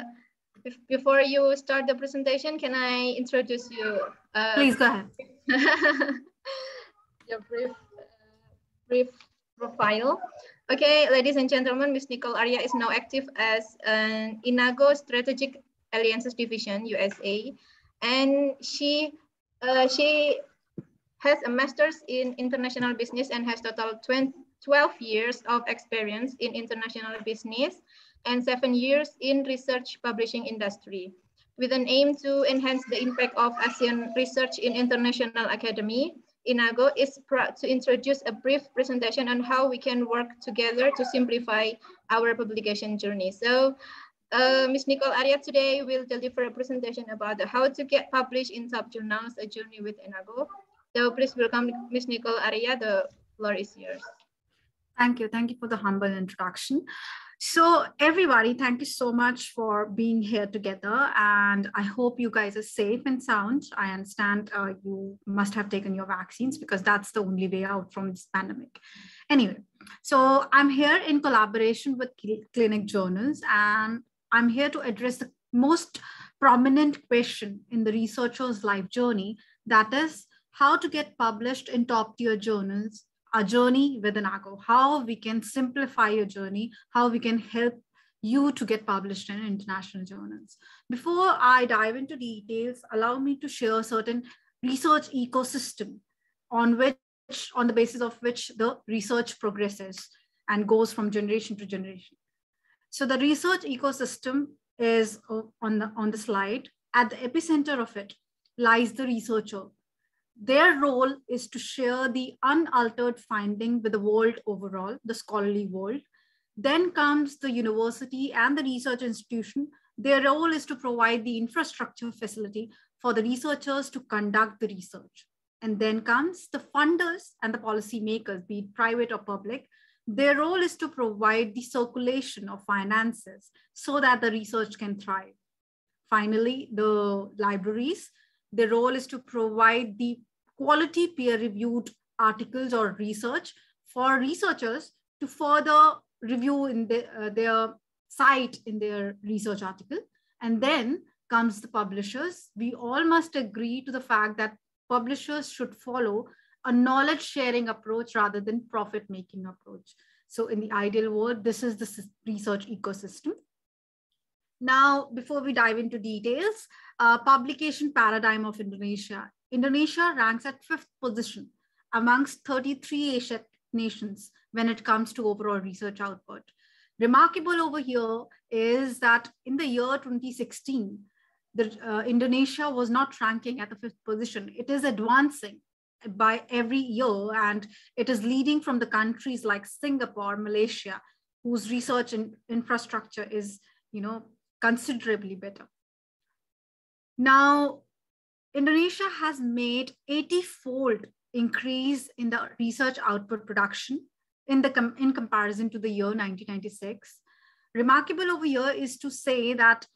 if, before you start the presentation, can I introduce you? Uh, Please go ahead. your brief, uh, brief profile. Okay, ladies and gentlemen, Ms. Nicole Arya is now active as an INAGO Strategic Alliances Division, USA. And she, uh, she has a master's in international business and has total 12 years of experience in international business and seven years in research publishing industry with an aim to enhance the impact of ASEAN research in international academy. Inago is proud to introduce a brief presentation on how we can work together to simplify our publication journey. So uh, Ms. Nicole Aria today will deliver a presentation about how to get published in top journals, a journey with Inago. So please welcome Ms. Nicole Aria. The floor is yours. Thank you. Thank you for the humble introduction. So everybody, thank you so much for being here together. And I hope you guys are safe and sound. I understand uh, you must have taken your vaccines because that's the only way out from this pandemic. Anyway, so I'm here in collaboration with Clinic Journals and I'm here to address the most prominent question in the researcher's life journey, that is how to get published in top tier journals, a journey with an ACO, how we can simplify your journey, how we can help you to get published in international journals. Before I dive into details, allow me to share certain research ecosystem on which, on the basis of which the research progresses and goes from generation to generation. So the research ecosystem is uh, on the, on the slide. At the epicenter of it lies the researcher their role is to share the unaltered finding with the world overall, the scholarly world. Then comes the university and the research institution. Their role is to provide the infrastructure facility for the researchers to conduct the research. And then comes the funders and the policymakers, be it private or public. Their role is to provide the circulation of finances so that the research can thrive. Finally, the libraries, their role is to provide the quality peer-reviewed articles or research for researchers to further review in the, uh, their site in their research article. And then comes the publishers. We all must agree to the fact that publishers should follow a knowledge sharing approach rather than profit making approach. So in the ideal world, this is the research ecosystem. Now, before we dive into details, uh, publication paradigm of Indonesia. Indonesia ranks at fifth position amongst 33 Asian nations when it comes to overall research output. Remarkable over here is that in the year 2016, the, uh, Indonesia was not ranking at the fifth position. It is advancing by every year, and it is leading from the countries like Singapore, Malaysia, whose research infrastructure is, you know, considerably better. Now, Indonesia has made 80-fold increase in the research output production in, the com in comparison to the year 1996. Remarkable over here is to say that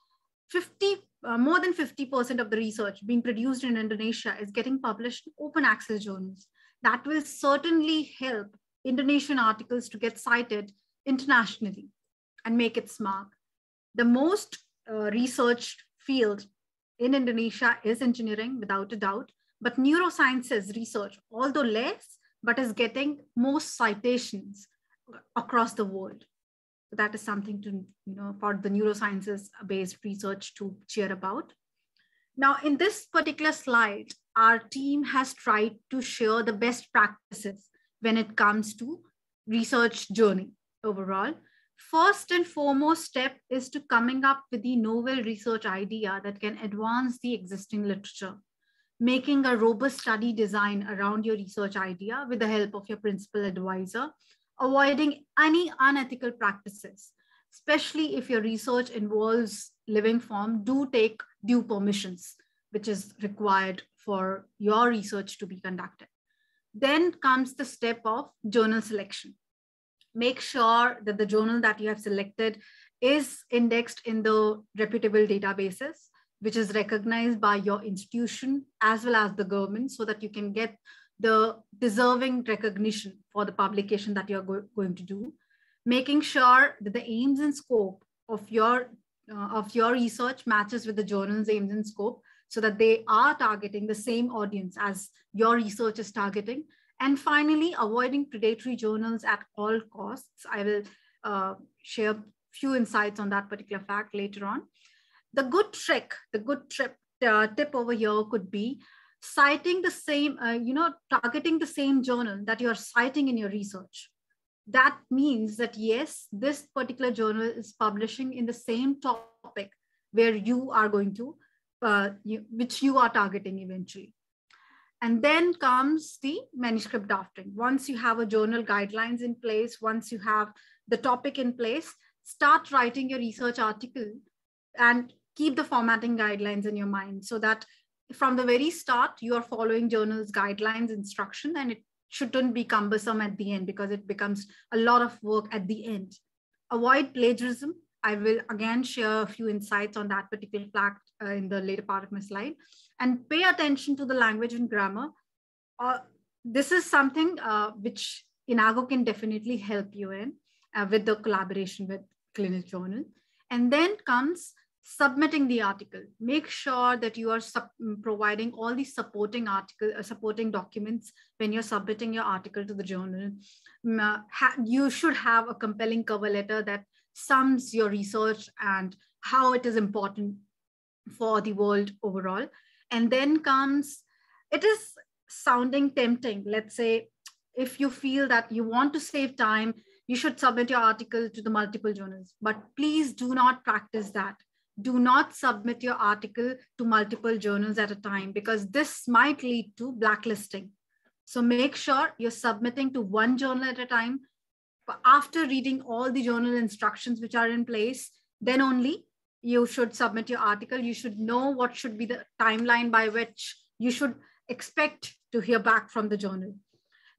50, uh, more than 50% of the research being produced in Indonesia is getting published in open access journals. That will certainly help Indonesian articles to get cited internationally and make its mark. The most uh, researched field in Indonesia is engineering without a doubt, but neurosciences research, although less, but is getting most citations across the world. So that is something to, you know, for the neurosciences based research to cheer about. Now, in this particular slide, our team has tried to share the best practices when it comes to research journey overall first and foremost step is to coming up with the novel research idea that can advance the existing literature, making a robust study design around your research idea with the help of your principal advisor, avoiding any unethical practices, especially if your research involves living form, do take due permissions, which is required for your research to be conducted. Then comes the step of journal selection make sure that the journal that you have selected is indexed in the reputable databases, which is recognized by your institution as well as the government so that you can get the deserving recognition for the publication that you're go going to do. Making sure that the aims and scope of your, uh, of your research matches with the journal's aims and scope so that they are targeting the same audience as your research is targeting and finally, avoiding predatory journals at all costs. I will uh, share few insights on that particular fact later on. The good trick, the good trip, uh, tip over here could be citing the same, uh, you know, targeting the same journal that you're citing in your research. That means that yes, this particular journal is publishing in the same topic where you are going to, uh, you, which you are targeting eventually. And then comes the manuscript drafting. Once you have a journal guidelines in place, once you have the topic in place, start writing your research article and keep the formatting guidelines in your mind so that from the very start, you are following journals guidelines instruction and it shouldn't be cumbersome at the end because it becomes a lot of work at the end. Avoid plagiarism. I will again share a few insights on that particular fact uh, in the later part of my slide and pay attention to the language and grammar. Uh, this is something uh, which Inago can definitely help you in uh, with the collaboration with Clinic Journal. And then comes submitting the article. Make sure that you are mm, providing all the supporting article, uh, supporting documents when you're submitting your article to the journal. Mm, uh, you should have a compelling cover letter that sums your research and how it is important for the world overall and then comes it is sounding tempting let's say if you feel that you want to save time you should submit your article to the multiple journals but please do not practice that do not submit your article to multiple journals at a time because this might lead to blacklisting so make sure you're submitting to one journal at a time after reading all the journal instructions which are in place then only you should submit your article. You should know what should be the timeline by which you should expect to hear back from the journal.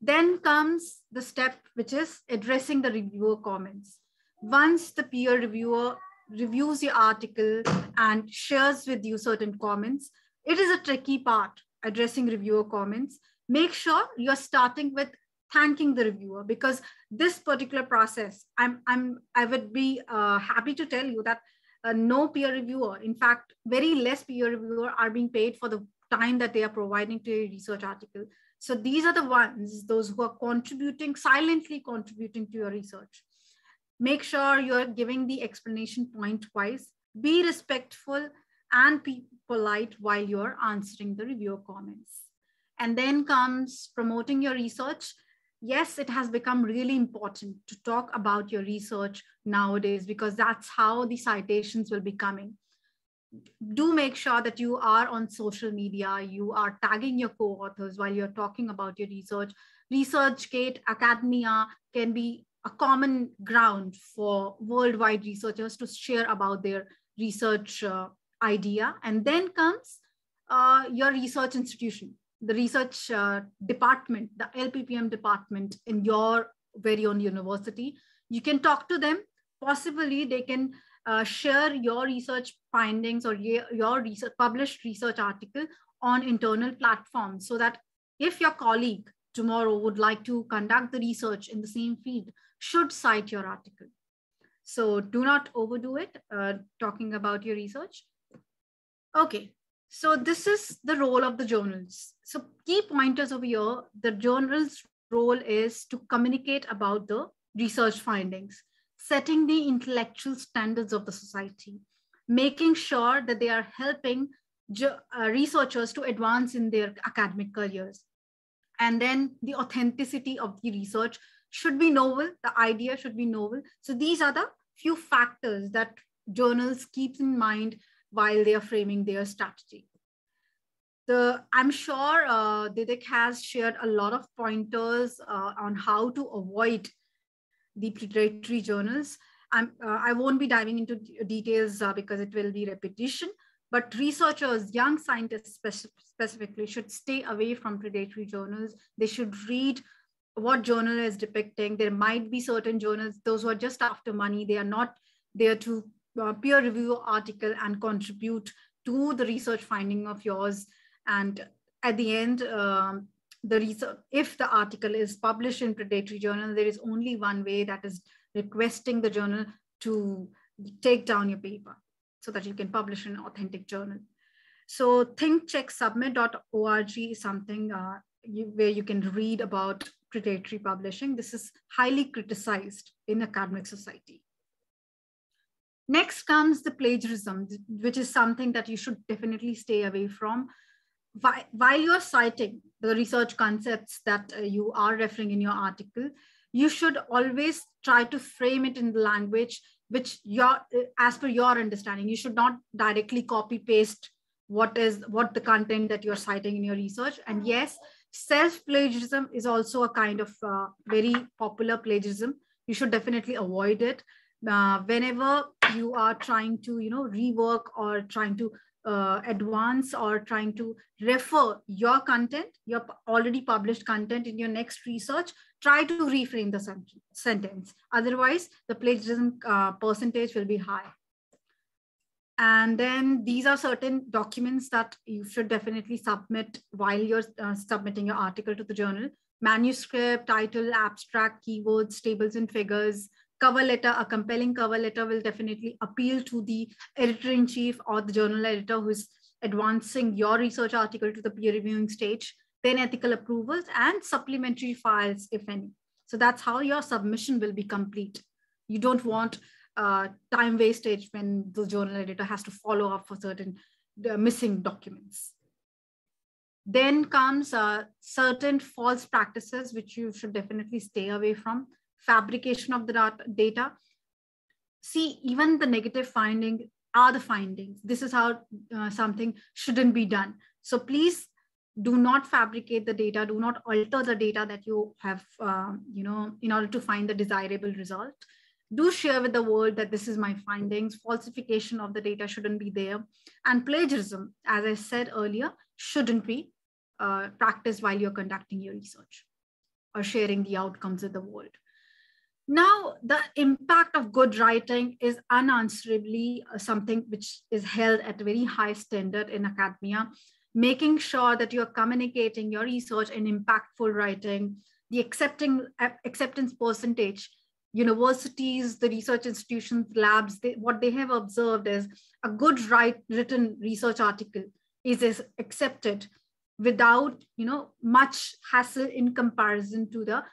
Then comes the step, which is addressing the reviewer comments. Once the peer reviewer reviews your article and shares with you certain comments, it is a tricky part, addressing reviewer comments. Make sure you're starting with thanking the reviewer because this particular process, I'm, I'm, I would be uh, happy to tell you that uh, no peer reviewer, in fact, very less peer reviewer are being paid for the time that they are providing to a research article. So these are the ones, those who are contributing, silently contributing to your research. Make sure you're giving the explanation point wise, be respectful and be polite while you're answering the reviewer comments. And then comes promoting your research yes, it has become really important to talk about your research nowadays because that's how the citations will be coming. Do make sure that you are on social media, you are tagging your co authors while you're talking about your research. ResearchGate, academia can be a common ground for worldwide researchers to share about their research uh, idea. And then comes uh, your research institution the research uh, department, the LPPM department in your very own university. You can talk to them. Possibly they can uh, share your research findings or your research, published research article on internal platforms so that if your colleague tomorrow would like to conduct the research in the same field should cite your article. So do not overdo it uh, talking about your research. Okay, so this is the role of the journals. So key pointers over here, the journal's role is to communicate about the research findings, setting the intellectual standards of the society, making sure that they are helping uh, researchers to advance in their academic careers. And then the authenticity of the research should be novel, the idea should be novel. So these are the few factors that journals keep in mind while they are framing their strategy. The, I'm sure uh, Didik has shared a lot of pointers uh, on how to avoid the predatory journals. I'm, uh, I won't be diving into details uh, because it will be repetition, but researchers, young scientists specifically, should stay away from predatory journals. They should read what journal is depicting. There might be certain journals, those who are just after money, they are not there to uh, peer review article and contribute to the research finding of yours. And at the end, um, the research, if the article is published in predatory journal, there is only one way that is requesting the journal to take down your paper so that you can publish an authentic journal. So thinkchecksubmit.org is something uh, you, where you can read about predatory publishing. This is highly criticized in academic society. Next comes the plagiarism, which is something that you should definitely stay away from. While you're citing the research concepts that uh, you are referring in your article, you should always try to frame it in the language which your uh, as per your understanding you should not directly copy paste what is what the content that you're citing in your research and yes self plagiarism is also a kind of uh, very popular plagiarism you should definitely avoid it uh, whenever you are trying to, you know, rework or trying to uh, advance or trying to refer your content, your already published content in your next research, try to reframe the sen sentence. Otherwise, the plagiarism uh, percentage will be high. And then these are certain documents that you should definitely submit while you're uh, submitting your article to the journal. Manuscript, title, abstract, keywords, tables and figures, cover letter, a compelling cover letter will definitely appeal to the editor in chief or the journal editor who's advancing your research article to the peer reviewing stage, then ethical approvals and supplementary files, if any. So that's how your submission will be complete. You don't want uh, time wastage when the journal editor has to follow up for certain uh, missing documents. Then comes uh, certain false practices, which you should definitely stay away from fabrication of the data. See, even the negative finding are the findings. This is how uh, something shouldn't be done. So please do not fabricate the data. Do not alter the data that you have, uh, you know, in order to find the desirable result. Do share with the world that this is my findings. Falsification of the data shouldn't be there. And plagiarism, as I said earlier, shouldn't be uh, practiced while you're conducting your research or sharing the outcomes with the world. Now, the impact of good writing is unanswerably uh, something which is held at a very high standard in academia, making sure that you're communicating your research in impactful writing, the accepting uh, acceptance percentage universities, the research institutions, labs, they, what they have observed is a good write, written research article is, is accepted without you know much hassle in comparison to the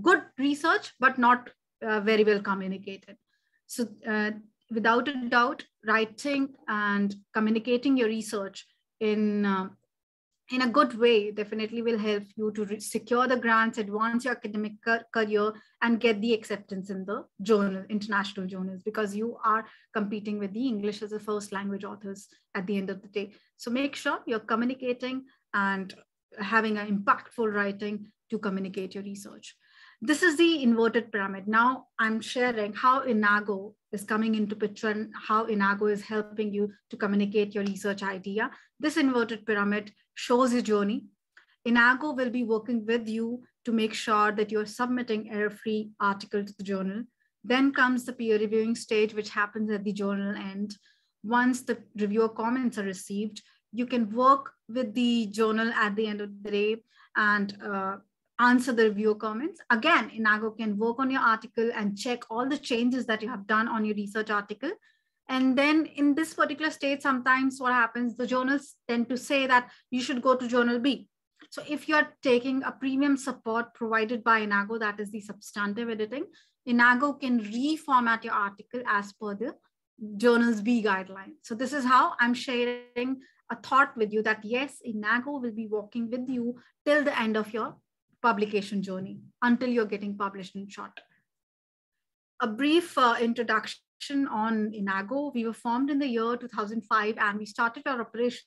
good research, but not uh, very well communicated. So uh, without a doubt, writing and communicating your research in uh, in a good way definitely will help you to secure the grants, advance your academic career, and get the acceptance in the journal, international journals, because you are competing with the English as a first language authors at the end of the day. So make sure you're communicating and having an impactful writing to communicate your research. This is the inverted pyramid. Now I'm sharing how Inago is coming into picture and how Inago is helping you to communicate your research idea. This inverted pyramid shows your journey. Inago will be working with you to make sure that you're submitting error-free article to the journal. Then comes the peer reviewing stage, which happens at the journal end. Once the reviewer comments are received, you can work with the journal at the end of the day and uh, answer the reviewer comments. Again, Inago can work on your article and check all the changes that you have done on your research article. And then in this particular state, sometimes what happens, the journals tend to say that you should go to journal B. So if you're taking a premium support provided by Inago, that is the substantive editing, Inago can reformat your article as per the journals B guideline. So this is how I'm sharing a thought with you that yes, Inago will be working with you till the end of your publication journey until you're getting published in short. A brief uh, introduction on Inago. We were formed in the year 2005 and we started our operations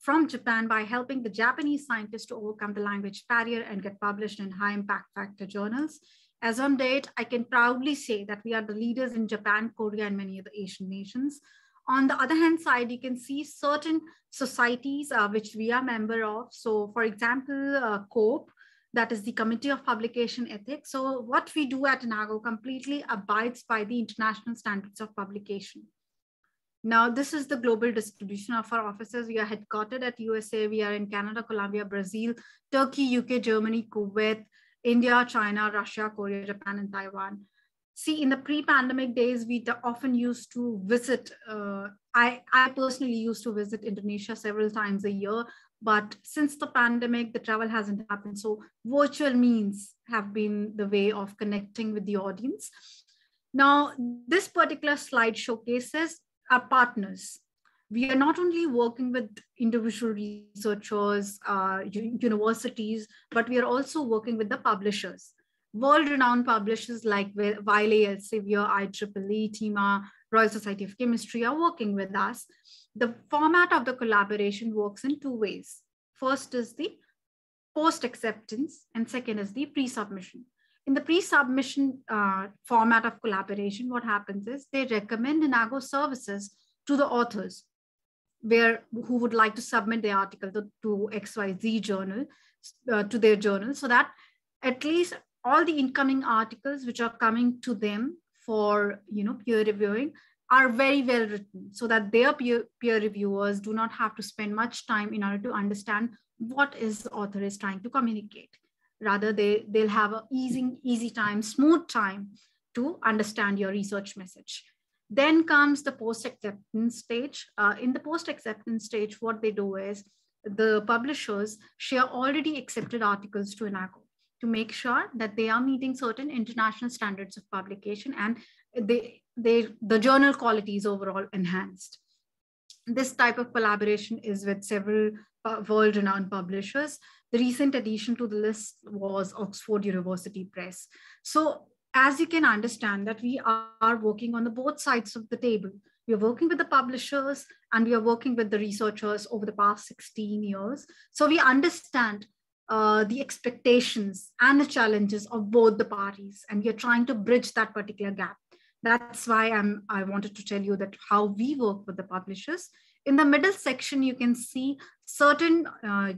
from Japan by helping the Japanese scientists to overcome the language barrier and get published in high impact factor journals. As on date, I can proudly say that we are the leaders in Japan, Korea, and many other Asian nations. On the other hand side, you can see certain societies uh, which we are member of. So for example, uh, COPE, that is the Committee of Publication Ethics. So what we do at NAGO completely abides by the international standards of publication. Now, this is the global distribution of our offices. We are headquartered at USA. We are in Canada, Colombia, Brazil, Turkey, UK, Germany, Kuwait, India, China, Russia, Korea, Japan, and Taiwan. See, in the pre-pandemic days, we often used to visit. Uh, I, I personally used to visit Indonesia several times a year. But since the pandemic, the travel hasn't happened. So virtual means have been the way of connecting with the audience. Now, this particular slide showcases our partners. We are not only working with individual researchers, uh, universities, but we are also working with the publishers world-renowned publishers like Wiley Elsevier, IEEE, TIMA, Royal Society of Chemistry are working with us. The format of the collaboration works in two ways. First is the post acceptance, and second is the pre submission. In the pre submission uh, format of collaboration, what happens is they recommend Inago services to the authors where who would like to submit their article to, to XYZ journal, uh, to their journal, so that at least all the incoming articles which are coming to them for you know peer reviewing are very well written so that their peer, peer reviewers do not have to spend much time in order to understand what is the author is trying to communicate rather they they'll have a easy easy time smooth time to understand your research message then comes the post acceptance stage uh, in the post acceptance stage what they do is the publishers share already accepted articles to anaco to make sure that they are meeting certain international standards of publication and they, they, the journal quality is overall enhanced. This type of collaboration is with several uh, world-renowned publishers. The recent addition to the list was Oxford University Press. So as you can understand that we are working on the both sides of the table. We are working with the publishers and we are working with the researchers over the past 16 years. So we understand uh, the expectations and the challenges of both the parties and we are trying to bridge that particular gap that's why i'm i wanted to tell you that how we work with the publishers in the middle section you can see certain uh,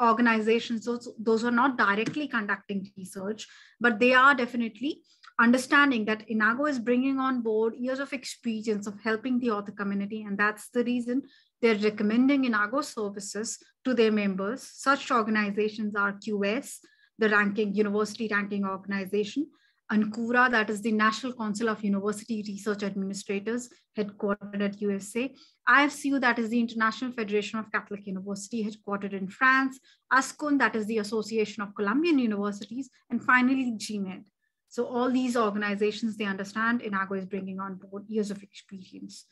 organizations those, those are not directly conducting research but they are definitely understanding that Inago is bringing on board years of experience of helping the author community. And that's the reason they're recommending Inago services to their members. Such organizations are QS, the ranking university ranking organization, ANCURA, that is the National Council of University Research Administrators, headquartered at USA. IFCU, that is the International Federation of Catholic University, headquartered in France. ASCON, that is the Association of Colombian Universities. And finally, GMED, so all these organizations, they understand Inago is bringing on board years of experience.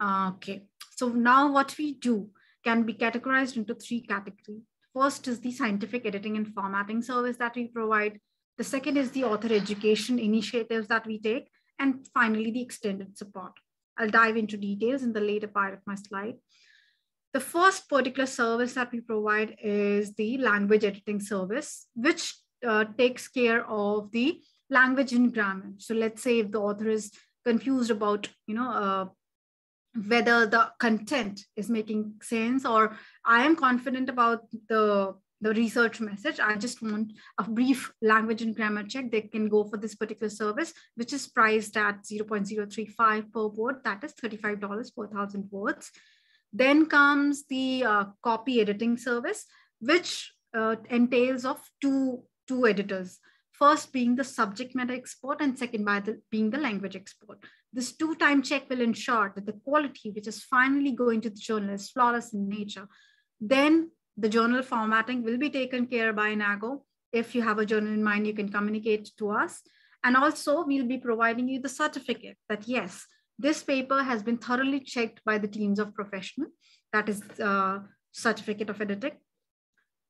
Okay, so now what we do can be categorized into three categories. First is the scientific editing and formatting service that we provide. The second is the author education initiatives that we take. And finally, the extended support. I'll dive into details in the later part of my slide. The first particular service that we provide is the language editing service, which uh, takes care of the language and grammar. So let's say if the author is confused about, you know, uh, whether the content is making sense or I am confident about the the research message. I just want a brief language and grammar check. They can go for this particular service, which is priced at 0.035 per word. That is $35 per thousand words. Then comes the uh, copy editing service, which uh, entails of two, two editors. First being the subject matter export and second by the, being the language export. This two-time check will ensure that the quality which is finally going to the journal is flawless in nature. Then the journal formatting will be taken care by NAGO. If you have a journal in mind, you can communicate to us. And also we'll be providing you the certificate that yes, this paper has been thoroughly checked by the teams of professional. That is uh, certificate of editing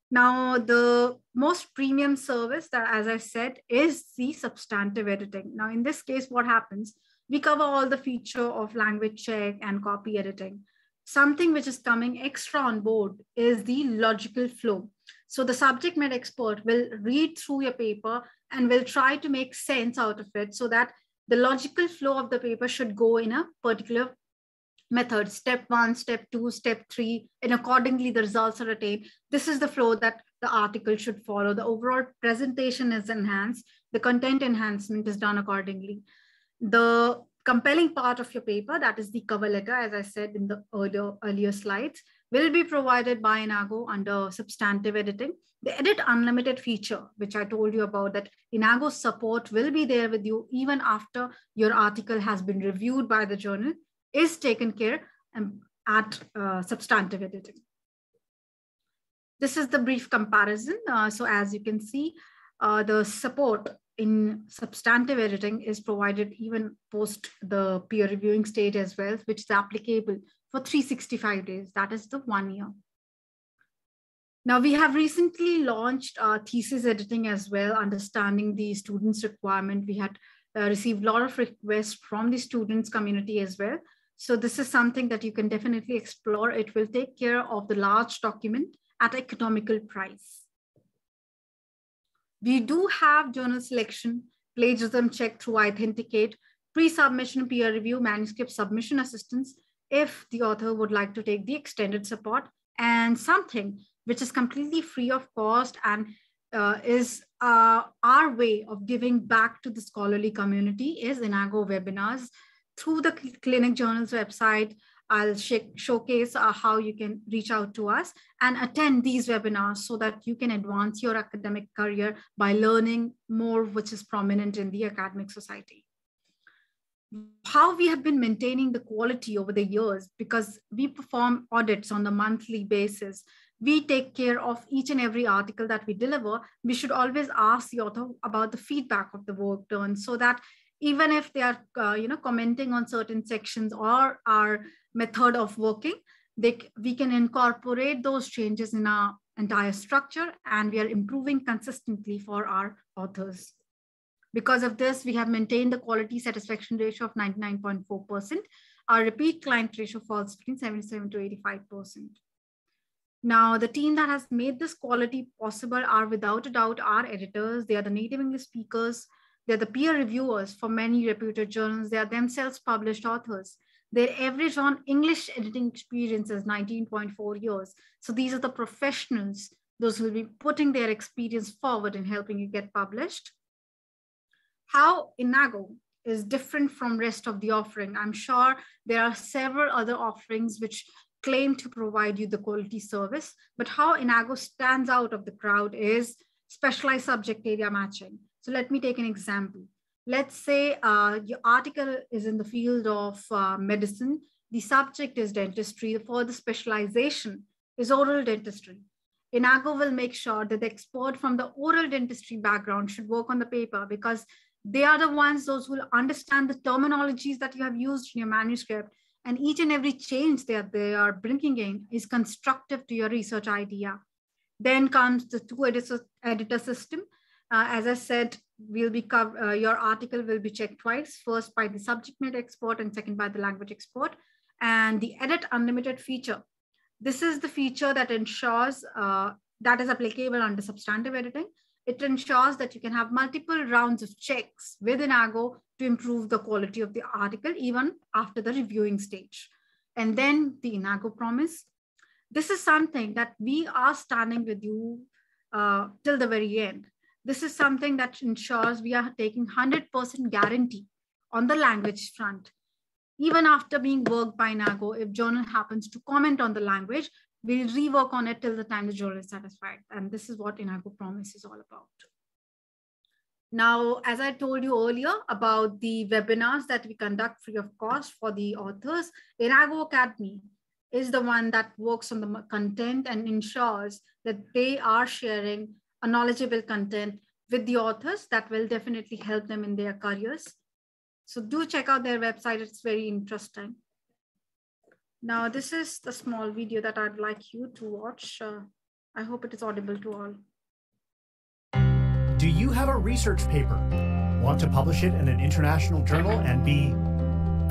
now, the most premium service that, as I said, is the substantive editing. Now, in this case, what happens? We cover all the feature of language check and copy editing. Something which is coming extra on board is the logical flow. So the subject matter expert will read through your paper and will try to make sense out of it so that the logical flow of the paper should go in a particular method, step one, step two, step three, and accordingly the results are attained. This is the flow that the article should follow. The overall presentation is enhanced. The content enhancement is done accordingly. The compelling part of your paper, that is the cover letter, as I said in the earlier, earlier slides, will be provided by Inago under substantive editing. The Edit Unlimited feature, which I told you about, that Inago support will be there with you even after your article has been reviewed by the journal is taken care um, at uh, substantive editing. This is the brief comparison. Uh, so as you can see, uh, the support in substantive editing is provided even post the peer reviewing stage as well, which is applicable for 365 days. That is the one year. Now we have recently launched our thesis editing as well, understanding the students' requirement. We had uh, received a lot of requests from the students community as well. So this is something that you can definitely explore. It will take care of the large document at economical price. We do have journal selection, plagiarism check through Authenticate, pre-submission peer review, manuscript submission assistance, if the author would like to take the extended support and something which is completely free of cost and uh, is uh, our way of giving back to the scholarly community is Inago webinars through the clinic journals website, I'll showcase uh, how you can reach out to us and attend these webinars so that you can advance your academic career by learning more, which is prominent in the academic society. How we have been maintaining the quality over the years, because we perform audits on the monthly basis. We take care of each and every article that we deliver. We should always ask the author about the feedback of the work done so that even if they are uh, you know commenting on certain sections or our method of working they, we can incorporate those changes in our entire structure and we are improving consistently for our authors because of this we have maintained the quality satisfaction ratio of 99.4% our repeat client ratio falls between 77 to 85% now, the team that has made this quality possible are without a doubt our editors. They are the native English speakers they're the peer reviewers for many reputed journals. They are themselves published authors. Their average on English editing experience is 19.4 years. So these are the professionals, those who will be putting their experience forward in helping you get published. How Inago is different from rest of the offering. I'm sure there are several other offerings which claim to provide you the quality service, but how Inago stands out of the crowd is specialized subject area matching. So let me take an example. Let's say uh, your article is in the field of uh, medicine. The subject is dentistry. For the specialization is oral dentistry. Inago will make sure that the expert from the oral dentistry background should work on the paper because they are the ones those who understand the terminologies that you have used in your manuscript and each and every change that they are bringing in is constructive to your research idea. Then comes the two editor, editor system. Uh, as I said, will be cover, uh, your article will be checked twice, first by the subject matter expert and second by the language expert. And the edit unlimited feature. This is the feature that ensures uh, that is applicable under substantive editing. It ensures that you can have multiple rounds of checks within AGO to improve the quality of the article even after the reviewing stage. And then the Inago promise. This is something that we are standing with you uh, till the very end this is something that ensures we are taking 100% guarantee on the language front. Even after being worked by NAGO, if journal happens to comment on the language, we'll rework on it till the time the journal is satisfied. And this is what Inago Promise is all about. Now, as I told you earlier about the webinars that we conduct free of cost for the authors, Inago Academy is the one that works on the content and ensures that they are sharing knowledgeable content with the authors that will definitely help them in their careers. So do check out their website. It's very interesting. Now, this is the small video that I'd like you to watch. Uh, I hope it is audible to all. Do you have a research paper? Want to publish it in an international journal and be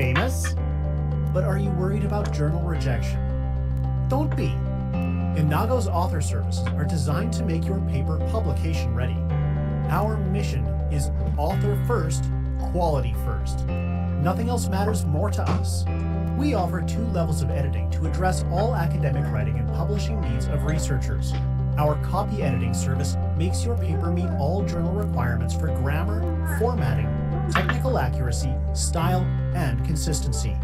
famous? But are you worried about journal rejection? Don't be. Indago's author services are designed to make your paper publication ready. Our mission is author first, quality first. Nothing else matters more to us. We offer two levels of editing to address all academic writing and publishing needs of researchers. Our copy editing service makes your paper meet all journal requirements for grammar, formatting, technical accuracy, style, and consistency.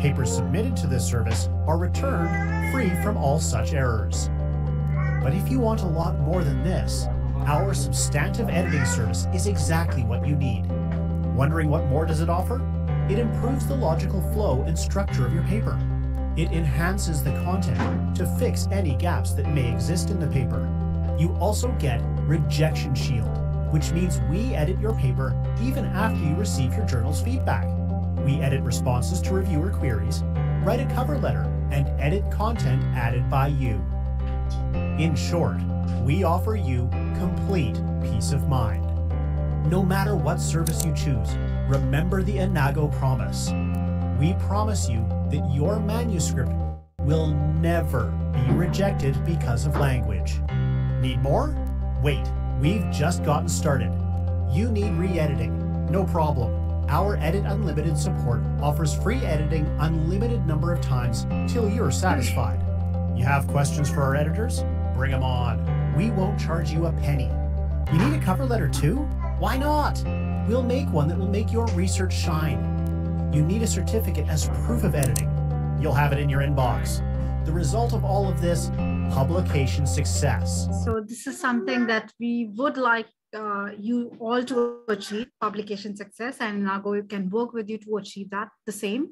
Papers submitted to this service are returned free from all such errors. But if you want a lot more than this, our substantive editing service is exactly what you need. Wondering what more does it offer? It improves the logical flow and structure of your paper. It enhances the content to fix any gaps that may exist in the paper. You also get Rejection Shield, which means we edit your paper even after you receive your journal's feedback. We edit responses to reviewer queries, write a cover letter, and edit content added by you. In short, we offer you complete peace of mind. No matter what service you choose, remember the Inago promise. We promise you that your manuscript will never be rejected because of language. Need more? Wait, we've just gotten started. You need re-editing, no problem our Edit Unlimited support offers free editing unlimited number of times till you're satisfied. You have questions for our editors? Bring them on. We won't charge you a penny. You need a cover letter too? Why not? We'll make one that will make your research shine. You need a certificate as proof of editing. You'll have it in your inbox. The result of all of this publication success. So this is something that we would like uh, you all to achieve publication success and Nago can work with you to achieve that the same.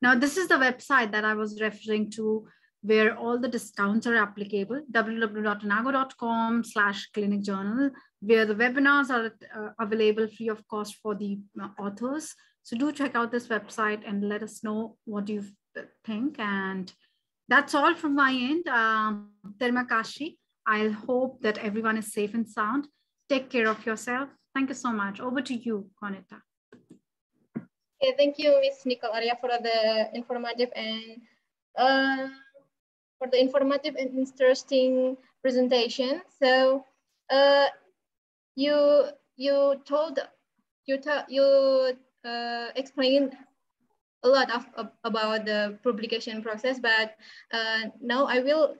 Now, this is the website that I was referring to where all the discounts are applicable, www.nago.com slash clinic journal, where the webinars are uh, available free of cost for the uh, authors. So do check out this website and let us know what you think. And that's all from my end. Um, Terma Kashi, i hope that everyone is safe and sound take care of yourself. Thank you so much. Over to you, Konita. Okay, thank you, Ms. Nicole Aria, for the informative and uh, for the informative and interesting presentation. So uh, you you told you you uh, explained a lot of, of, about the publication process, but uh, now I will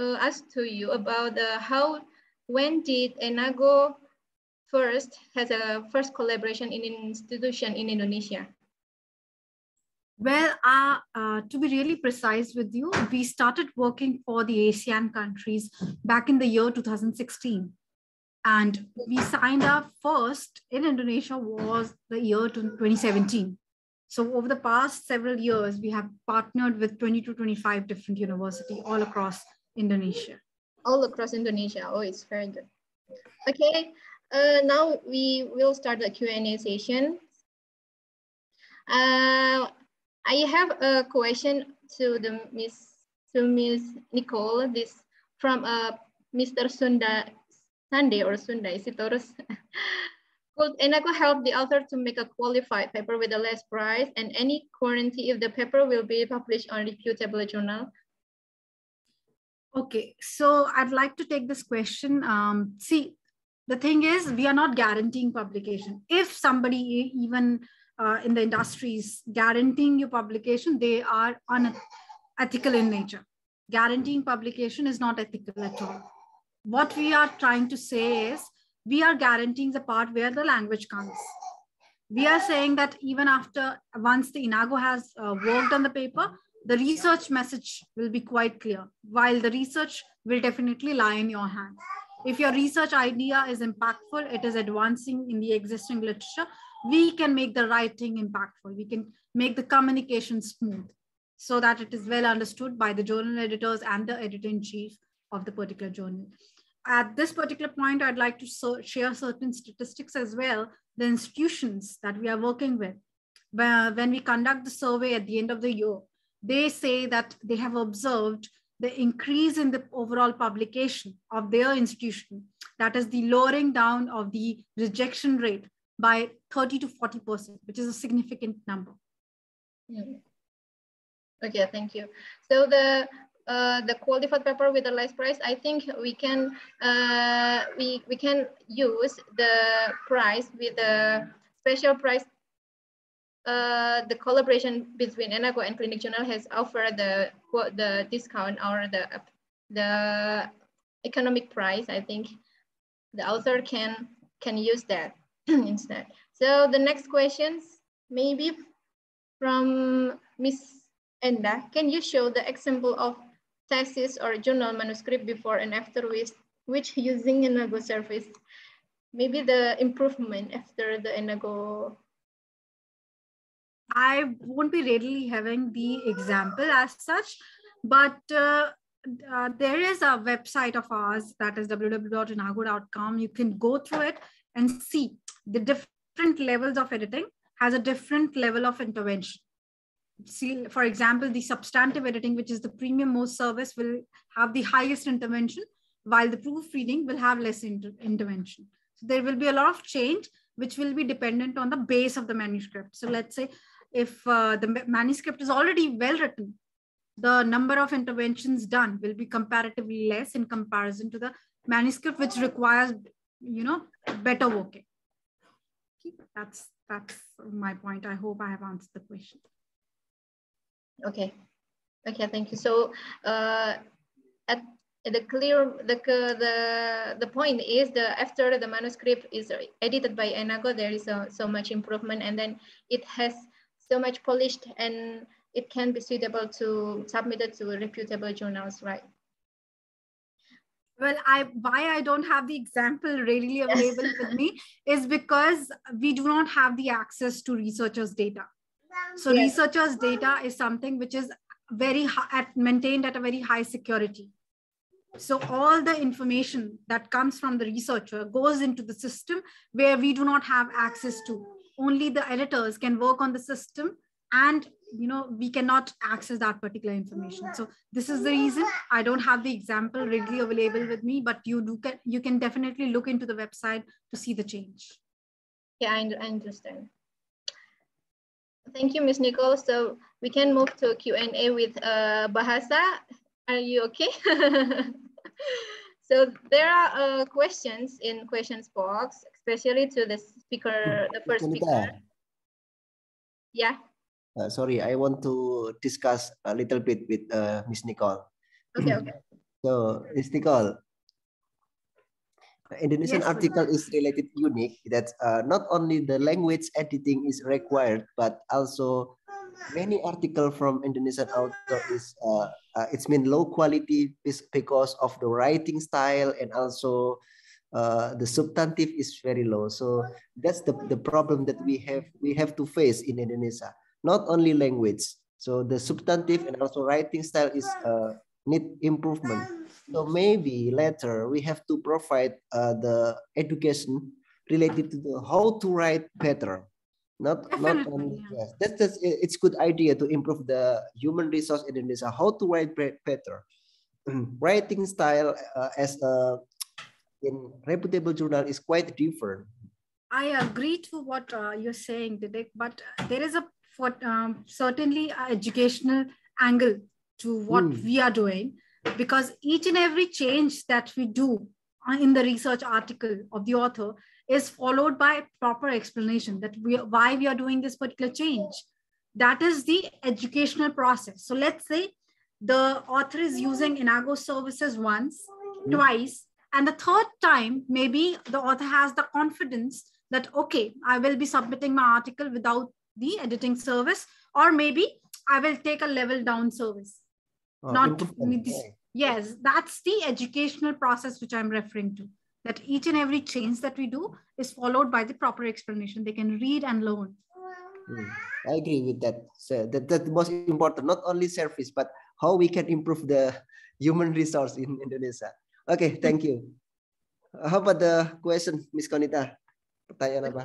uh, ask to you about uh, how when did Enago first has a first collaboration in an institution in Indonesia? Well, uh, uh, to be really precise with you, we started working for the ASEAN countries back in the year 2016. And we signed up first in Indonesia was the year 2017. So over the past several years, we have partnered with 20 to 25 different universities all across Indonesia all across Indonesia. Oh, it's very good. Okay, uh, now we will start the Q&A session. Uh, I have a question to the Miss to Miss Nicole. This from uh, Mr. Sunda Sunday or Sunda. Sitorus. Could Enako help the author to make a qualified paper with a less price and any guarantee if the paper will be published on reputable journal? Okay, so I'd like to take this question. Um, see, the thing is, we are not guaranteeing publication. If somebody even uh, in the industry is guaranteeing you publication, they are unethical in nature. Guaranteeing publication is not ethical at all. What we are trying to say is, we are guaranteeing the part where the language comes. We are saying that even after, once the Inago has uh, worked on the paper, the research message will be quite clear, while the research will definitely lie in your hands. If your research idea is impactful, it is advancing in the existing literature, we can make the writing impactful. We can make the communication smooth so that it is well understood by the journal editors and the editor-in-chief of the particular journal. At this particular point, I'd like to so share certain statistics as well, the institutions that we are working with. When we conduct the survey at the end of the year, they say that they have observed the increase in the overall publication of their institution, that is the lowering down of the rejection rate by 30 to 40%, which is a significant number. Okay, thank you. So the uh, the qualified paper with the less price, I think we can uh, we we can use the price with the special price uh, the collaboration between Enago and Clinic Journal has offered the the discount or the the economic price. I think the author can can use that instead. So the next questions maybe from Miss Enda. Can you show the example of thesis or journal manuscript before and after with which using Enago service? Maybe the improvement after the Enago I won't be readily having the example as such, but uh, uh, there is a website of ours that is www.inago.com. You can go through it and see the different levels of editing has a different level of intervention. See, for example, the substantive editing, which is the premium most service, will have the highest intervention, while the proofreading will have less inter intervention. So there will be a lot of change, which will be dependent on the base of the manuscript. So let's say if uh, the manuscript is already well written, the number of interventions done will be comparatively less in comparison to the manuscript, which requires, you know, better working. Okay. That's, that's my point. I hope I have answered the question. Okay. Okay, thank you. So uh, at the clear the the the point is the after the manuscript is edited by Enago, there is a, so much improvement, and then it has so much polished and it can be suitable to submitted to reputable journals, right? well i why i don't have the example readily available with me is because we do not have the access to researchers data so yes. researchers data is something which is very high, at, maintained at a very high security so all the information that comes from the researcher goes into the system where we do not have access to only the editors can work on the system and you know we cannot access that particular information so this is the reason i don't have the example readily available with me but you do can you can definitely look into the website to see the change yeah i, understand thank you miss nicole so we can move to Q and A with uh, bahasa are you okay So there are uh, questions in questions box, especially to the speaker, the first speaker. Yeah. Uh, sorry, I want to discuss a little bit with uh, Miss Nicole. Okay, okay. So, Miss Nicole, Indonesian yes, article is related unique that uh, not only the language editing is required, but also many article from Indonesian author is uh, uh, it's been low quality because of the writing style and also uh, the substantive is very low. So that's the, the problem that we have we have to face in Indonesia. Not only language. So the substantive and also writing style is uh, need improvement. So maybe later we have to provide uh, the education related to the how to write better not not only yes. that's, that's it's good idea to improve the human resource in Indonesia how to write better writing style uh, as a in reputable journal is quite different I agree to what uh, you're saying but there is a for, um, certainly educational angle to what mm. we are doing because each and every change that we do uh, in the research article of the author is followed by proper explanation that we, why we are doing this particular change. That is the educational process. So let's say the author is using Inago services once, hmm. twice, and the third time, maybe the author has the confidence that, okay, I will be submitting my article without the editing service, or maybe I will take a level down service. Ah, Not, yes, that's the educational process which I'm referring to that each and every change that we do is followed by the proper explanation. They can read and learn. Mm, I agree with that. So that that's most important, not only service, but how we can improve the human resource in Indonesia. Okay, thank you. How about the question, Miss Konita? Pertanyaan apa?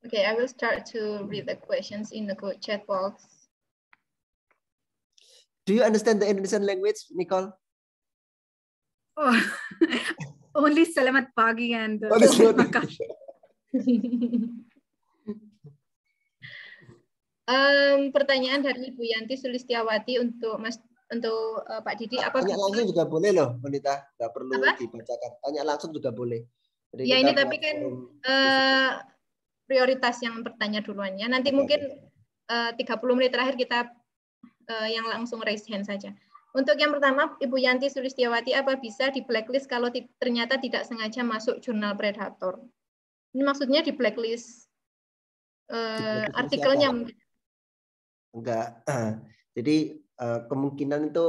Okay, I will start to read the questions in the chat box. Do you understand the Indonesian language, Nicole? Oh, only Selamat Pagi and uh, um, pertanyaan dari Ibu Yanti Sulistiawati untuk Mas untuk uh, Pak Didi apa tanya langsung juga boleh loh Bonita nggak perlu apa? dibacakan tanya langsung juga boleh Jadi ya ini tapi kan uh, prioritas yang bertanya duluannya nanti ya, mungkin uh, 30 menit terakhir kita uh, yang langsung raise hand saja untuk yang pertama, Ibu Yanti Sulistiawati, apa bisa di blacklist kalau ternyata tidak sengaja masuk jurnal predator? Ini maksudnya di blacklist, eh, di artikelnya? Siapa? Enggak. Jadi eh, kemungkinan itu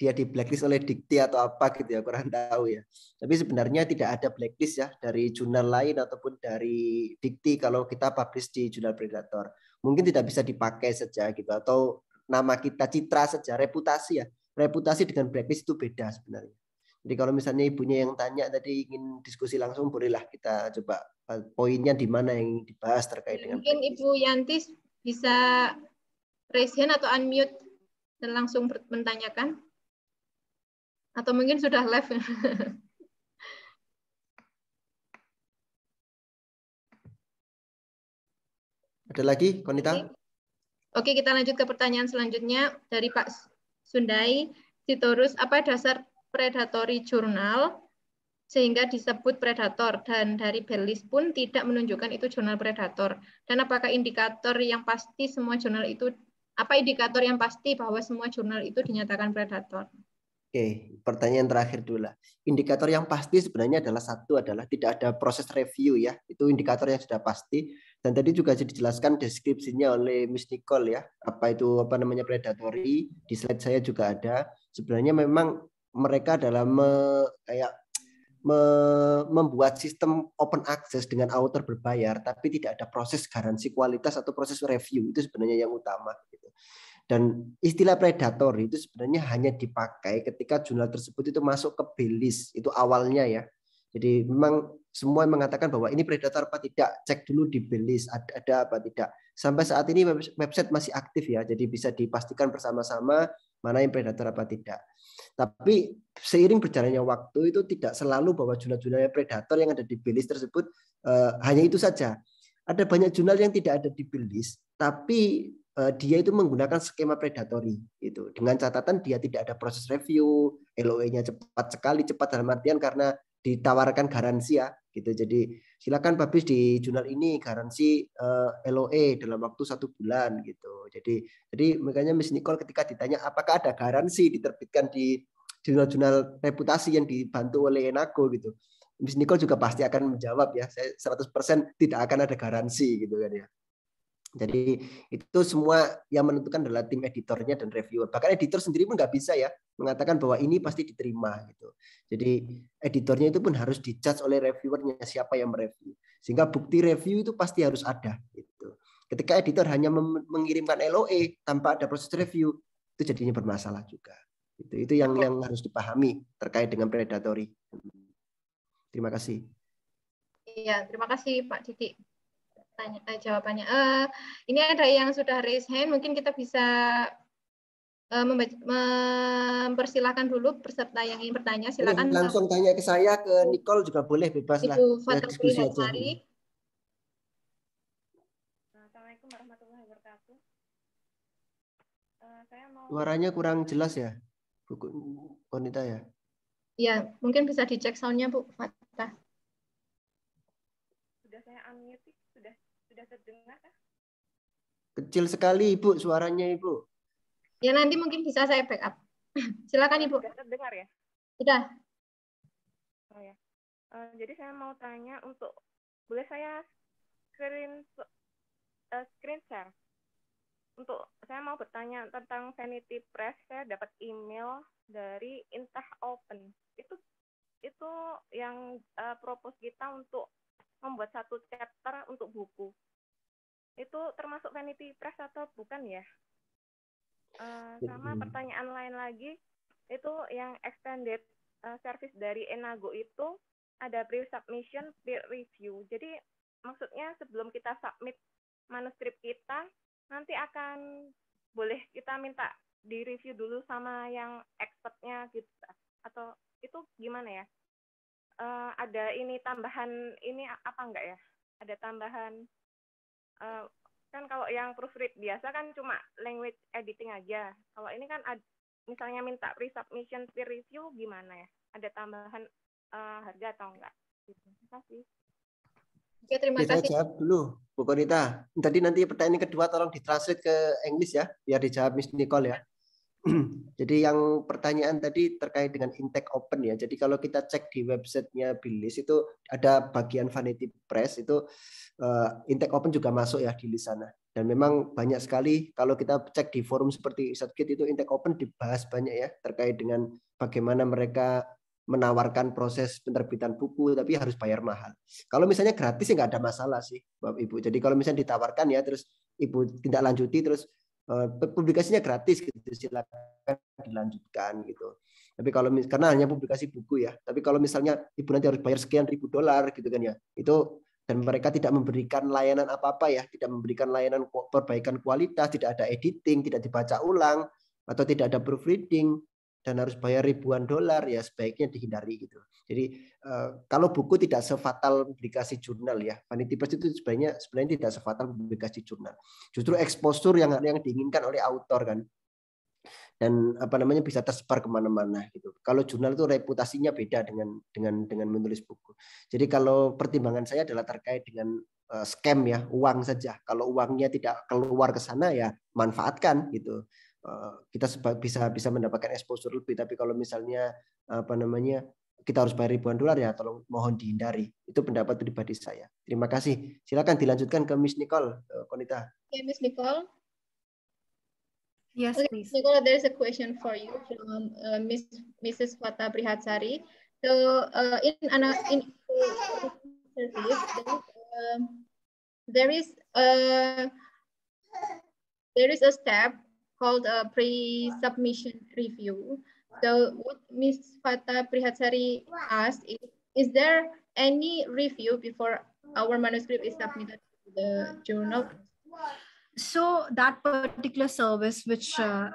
dia di blacklist oleh dikti atau apa gitu ya, kurang tahu ya. Tapi sebenarnya tidak ada blacklist ya dari jurnal lain ataupun dari dikti kalau kita publish di jurnal predator. Mungkin tidak bisa dipakai saja gitu atau nama kita citra saja reputasi ya reputasi dengan blacklist itu beda sebenarnya. Jadi kalau misalnya ibunya yang tanya tadi ingin diskusi langsung bolehlah kita coba eh, poinnya di mana yang dibahas terkait dengan mungkin blacklist. Ibu Yanti bisa raise hand atau unmute dan langsung menanyakan atau mungkin sudah live. Ada lagi, Konita? Oke, kita lanjut ke pertanyaan selanjutnya dari Pak Sundai diturut apa dasar predatory jurnal sehingga disebut predator dan dari Belis pun tidak menunjukkan itu jurnal predator dan apakah indikator yang pasti semua jurnal itu apa indikator yang pasti bahwa semua jurnal itu dinyatakan predator Oke, pertanyaan terakhir dulu lah. Indikator yang pasti sebenarnya adalah satu adalah tidak ada proses review ya. Itu indikator yang sudah pasti. Dan tadi juga sudah dijelaskan deskripsinya oleh Miss Nicole ya. Apa itu apa namanya predatory? Di slide saya juga ada. Sebenarnya memang mereka adalah me, kayak me, membuat sistem open access dengan author berbayar, tapi tidak ada proses garansi kualitas atau proses review. Itu sebenarnya yang utama. Gitu. Dan istilah predator itu sebenarnya hanya dipakai ketika jurnal tersebut itu masuk ke belis, itu awalnya ya. Jadi memang semua mengatakan bahwa ini predator apa tidak, cek dulu di belis ada, ada apa tidak. Sampai saat ini website masih aktif ya, jadi bisa dipastikan bersama-sama mana yang predator apa tidak. Tapi seiring berjalannya waktu itu tidak selalu bahwa jurnal-jurnal predator yang ada di belis tersebut uh, hanya itu saja. Ada banyak jurnal yang tidak ada di belis, tapi Eh, dia itu menggunakan skema predatory itu dengan catatan dia tidak ada proses review LOE-nya cepat sekali cepat dalam artian karena ditawarkan garansi ya gitu jadi silakan publish di jurnal ini garansi uh, eh, LOE dalam waktu satu bulan gitu jadi jadi makanya Miss Nicole ketika ditanya apakah ada garansi diterbitkan di jurnal-jurnal reputasi yang dibantu oleh Enako gitu Miss Nicole juga pasti akan menjawab ya saya 100% tidak akan ada garansi gitu kan ya jadi itu semua yang menentukan adalah tim editornya dan reviewer. Bahkan editor sendiri pun nggak bisa ya mengatakan bahwa ini pasti diterima gitu. Jadi editornya itu pun harus dijudge oleh reviewernya siapa yang mereview. Sehingga bukti review itu pasti harus ada gitu. Ketika editor hanya mengirimkan LOE tanpa ada proses review, itu jadinya bermasalah juga. Itu itu yang yang harus dipahami terkait dengan predatory. Terima kasih. Iya, terima kasih Pak Titi tanya, uh, jawabannya. Uh, ini ada yang sudah raise hand, mungkin kita bisa uh, mempersilahkan dulu peserta yang ingin bertanya. Silakan. langsung tanya ke saya, ke Nicole juga boleh, bebas lah. Ya, Ibu diskusi aja. Assalamualaikum warahmatullahi wabarakatuh. Eh, saya mau... Suaranya kurang jelas ya, Bu wanita ya? Iya, mungkin bisa dicek soundnya Bu Fat. Sudah terdengar kah? Kecil sekali Ibu suaranya Ibu. Ya nanti mungkin bisa saya backup. Silakan Ibu. Sudah terdengar ya? Sudah. Oh ya. Uh, jadi saya mau tanya untuk boleh saya screen uh, screen share untuk saya mau bertanya tentang Vanity Press saya dapat email dari Intah Open itu itu yang uh, propose kita untuk membuat satu chapter untuk buku. Itu termasuk vanity press atau bukan ya? Uh, sama pertanyaan lain lagi, itu yang extended uh, service dari Enago itu ada pre-submission, peer review. Jadi maksudnya sebelum kita submit manuskrip kita, nanti akan boleh kita minta di review dulu sama yang expertnya gitu atau itu gimana ya uh, ada ini tambahan ini apa enggak ya? Ada tambahan uh, kan kalau yang proofread biasa kan cuma language editing aja. Kalau ini kan ad, misalnya minta resubmission submission peer review gimana ya? Ada tambahan uh, harga atau enggak? Terima kasih. Oke, terima Kita kasih. jawab dulu, Bu Konita. Tadi nanti pertanyaan kedua tolong ditranslate ke Inggris ya, biar dijawab Miss Nicole ya. Jadi yang pertanyaan tadi terkait dengan intake open ya. Jadi kalau kita cek di websitenya Bilis itu ada bagian Vanity Press itu uh, intake open juga masuk ya di sana. Dan memang banyak sekali kalau kita cek di forum seperti Satgit itu intake open dibahas banyak ya terkait dengan bagaimana mereka menawarkan proses penerbitan buku tapi harus bayar mahal. Kalau misalnya gratis ya nggak ada masalah sih Bapak Ibu. Jadi kalau misalnya ditawarkan ya terus Ibu tidak lanjuti terus Eh, publikasinya gratis gitu silakan dilanjutkan gitu tapi kalau karena hanya publikasi buku ya tapi kalau misalnya ibu nanti harus bayar sekian ribu dolar gitu kan ya itu dan mereka tidak memberikan layanan apa apa ya tidak memberikan layanan perbaikan kualitas tidak ada editing tidak dibaca ulang atau tidak ada proofreading dan harus bayar ribuan dolar ya sebaiknya dihindari gitu. Jadi eh, kalau buku tidak sefatal publikasi jurnal ya, vanity press itu sebenarnya sebenarnya tidak sefatal publikasi jurnal. Justru eksposur yang yang diinginkan oleh autor kan dan apa namanya bisa tersebar kemana-mana gitu. Kalau jurnal itu reputasinya beda dengan dengan dengan menulis buku. Jadi kalau pertimbangan saya adalah terkait dengan eh, scam ya uang saja. Kalau uangnya tidak keluar ke sana ya manfaatkan gitu. Eh, kita bisa bisa mendapatkan exposure lebih tapi kalau misalnya apa namanya kita harus bayar ribuan dolar ya tolong mohon dihindari itu pendapat pribadi saya terima kasih silakan dilanjutkan ke Miss Nicole eh, Konita ya yeah, Miss Nicole Yes, okay, please. Nicole, there is a question for you from uh, Miss, Mrs. Fata Prihatsari. So, uh, in an in service, there is a um, uh, there is a step called a pre-submission review. So what Ms. Fata Prihatsari asked is, is there any review before our manuscript is submitted to the journal? So that particular service which uh,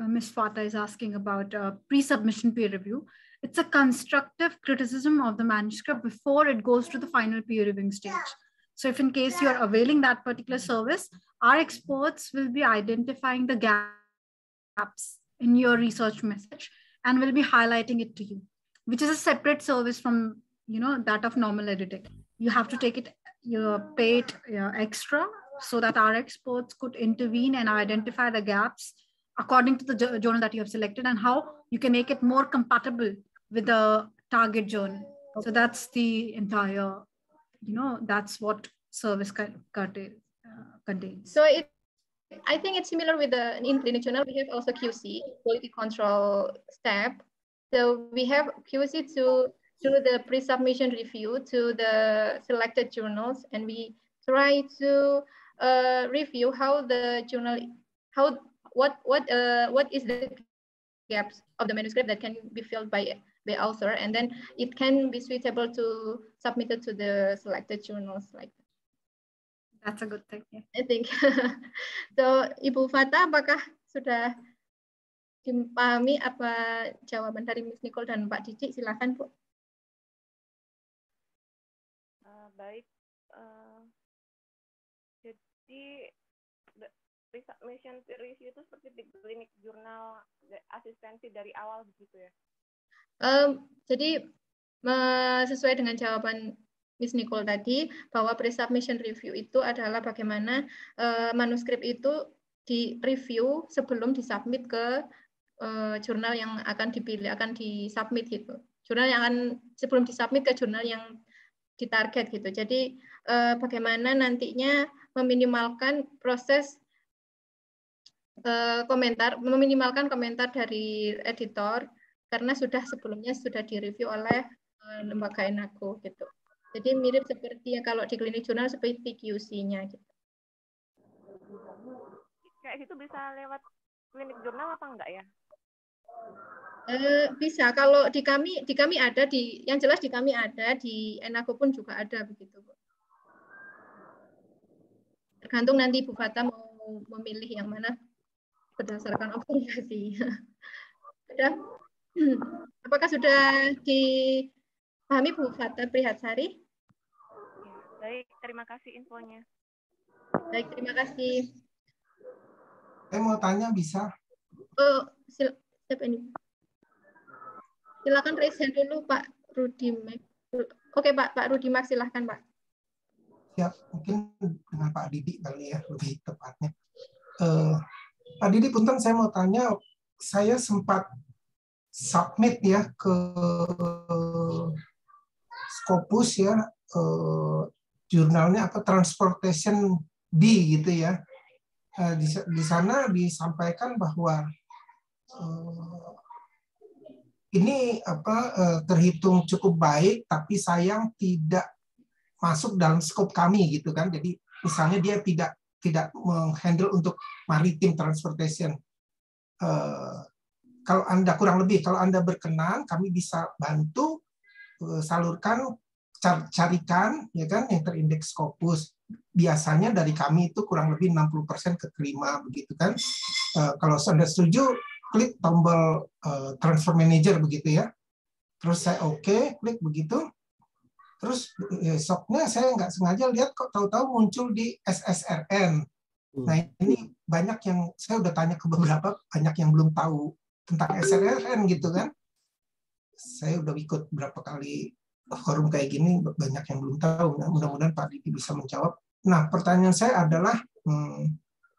uh Ms. Fata is asking about uh, pre-submission peer review, it's a constructive criticism of the manuscript before it goes to the final peer reviewing stage. So if in case you're availing that particular service, our experts will be identifying the gaps in your research message and will be highlighting it to you, which is a separate service from, you know, that of normal editing. You have to take it, you pay it you know, extra so that our experts could intervene and identify the gaps according to the journal that you have selected and how you can make it more compatible with the target journal. So that's the entire you know that's what service curtail uh, contains. So it, I think it's similar with the in clinic journal. We have also QC quality control step. So we have QC to do the pre-submission review to the selected journals, and we try to uh, review how the journal how what what uh, what is the gaps of the manuscript that can be filled by the author, and then it can be suitable to submit it to the selected journals like that. That's a good yeah. I think. so, Ibu Fata, apakah sudah dipahami apa jawaban dari Miss Nicole dan Pak Didik Silakan, Bu. Uh, baik. Uh, jadi, submission peer review itu seperti di klinik jurnal eh, asistensi dari awal begitu ya? Um, jadi sesuai dengan jawaban Miss Nicole tadi bahwa pre-submission review itu adalah bagaimana uh, manuskrip itu di review sebelum disubmit ke uh, jurnal yang akan dipilih akan disubmit gitu. Jurnal yang akan sebelum disubmit ke jurnal yang ditarget gitu. Jadi uh, bagaimana nantinya meminimalkan proses uh, komentar meminimalkan komentar dari editor karena sudah sebelumnya sudah direview oleh eh, lembaga Enaco gitu. Jadi mirip seperti yang kalau di klinik jurnal seperti QC-nya gitu. Kayak gitu bisa lewat klinik jurnal apa enggak ya? Eh, bisa kalau di kami di kami ada di yang jelas di kami ada di Enako pun juga ada begitu Tergantung nanti Bu Fata mau memilih yang mana berdasarkan observasi. Sudah? Hmm. Apakah sudah dipahami Bu Fata Prihatsari? Baik, terima kasih infonya. Baik, terima kasih. Saya mau tanya bisa? Oh, sil siap ini. Silakan raise hand dulu Pak Rudi. Oke Pak, Pak Rudi Mak silahkan Pak. Siap, ya, mungkin dengan Pak Didi kali ya lebih tepatnya. Uh, Pak Didi, punten saya mau tanya, saya sempat submit ya ke Scopus ya ke jurnalnya apa Transportation B gitu ya. Eh, di, di sana disampaikan bahwa eh, ini apa eh, terhitung cukup baik tapi sayang tidak masuk dalam skop kami gitu kan. Jadi misalnya dia tidak tidak menghandle untuk maritim transportation kalau Anda kurang lebih, kalau Anda berkenan, kami bisa bantu eh, salurkan, carikan ya kan yang terindeks Scopus. Biasanya dari kami itu kurang lebih 60% ke kelima begitu kan. Eh, kalau Anda setuju, klik tombol eh, transfer manager begitu ya. Terus saya oke, okay, klik begitu. Terus besoknya saya nggak sengaja lihat kok tahu-tahu muncul di SSRN. Hmm. Nah ini banyak yang saya udah tanya ke beberapa, banyak yang belum tahu tentang SRRN gitu kan. Saya udah ikut berapa kali forum kayak gini, banyak yang belum tahu. Nah, mudah-mudahan Pak Diki bisa menjawab. Nah, pertanyaan saya adalah, hmm,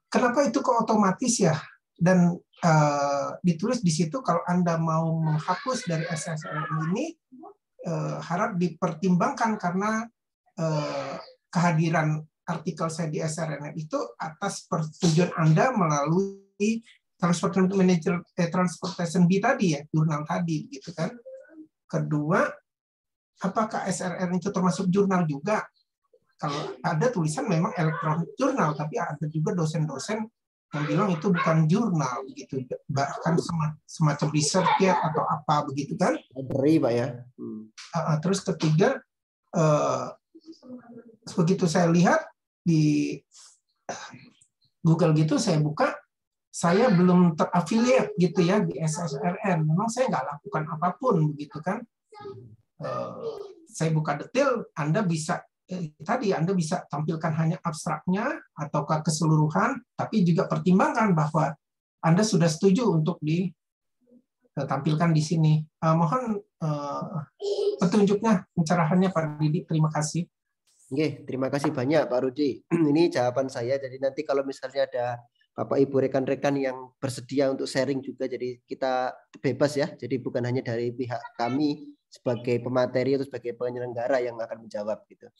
kenapa itu kok otomatis ya? Dan uh, ditulis di situ kalau Anda mau menghapus dari SSRN ini, uh, harap dipertimbangkan karena uh, kehadiran artikel saya di SSRN itu atas persetujuan Anda melalui transportation manager eh, transportation B tadi ya jurnal tadi gitu kan kedua apakah SRR itu termasuk jurnal juga kalau ada tulisan memang elektronik jurnal tapi ada juga dosen-dosen yang bilang itu bukan jurnal gitu bahkan semacam research ya atau apa begitu kan beri pak ya hmm. terus ketiga eh, begitu saya lihat di Google gitu saya buka saya belum terafiliat gitu ya di SSRN. Memang saya nggak lakukan apapun begitu kan. Eh, saya buka detail, Anda bisa eh, tadi Anda bisa tampilkan hanya abstraknya ataukah keseluruhan, tapi juga pertimbangkan bahwa Anda sudah setuju untuk ditampilkan eh, di sini. Uh, mohon uh, petunjuknya, pencerahannya Pak Didi. Terima kasih. Oke, terima kasih banyak Pak Rudi. Ini jawaban saya. Jadi nanti kalau misalnya ada Bapak Ibu rekan-rekan yang bersedia untuk sharing juga jadi kita bebas ya. Jadi bukan hanya dari pihak kami sebagai pemateri atau sebagai penyelenggara yang akan menjawab gitu.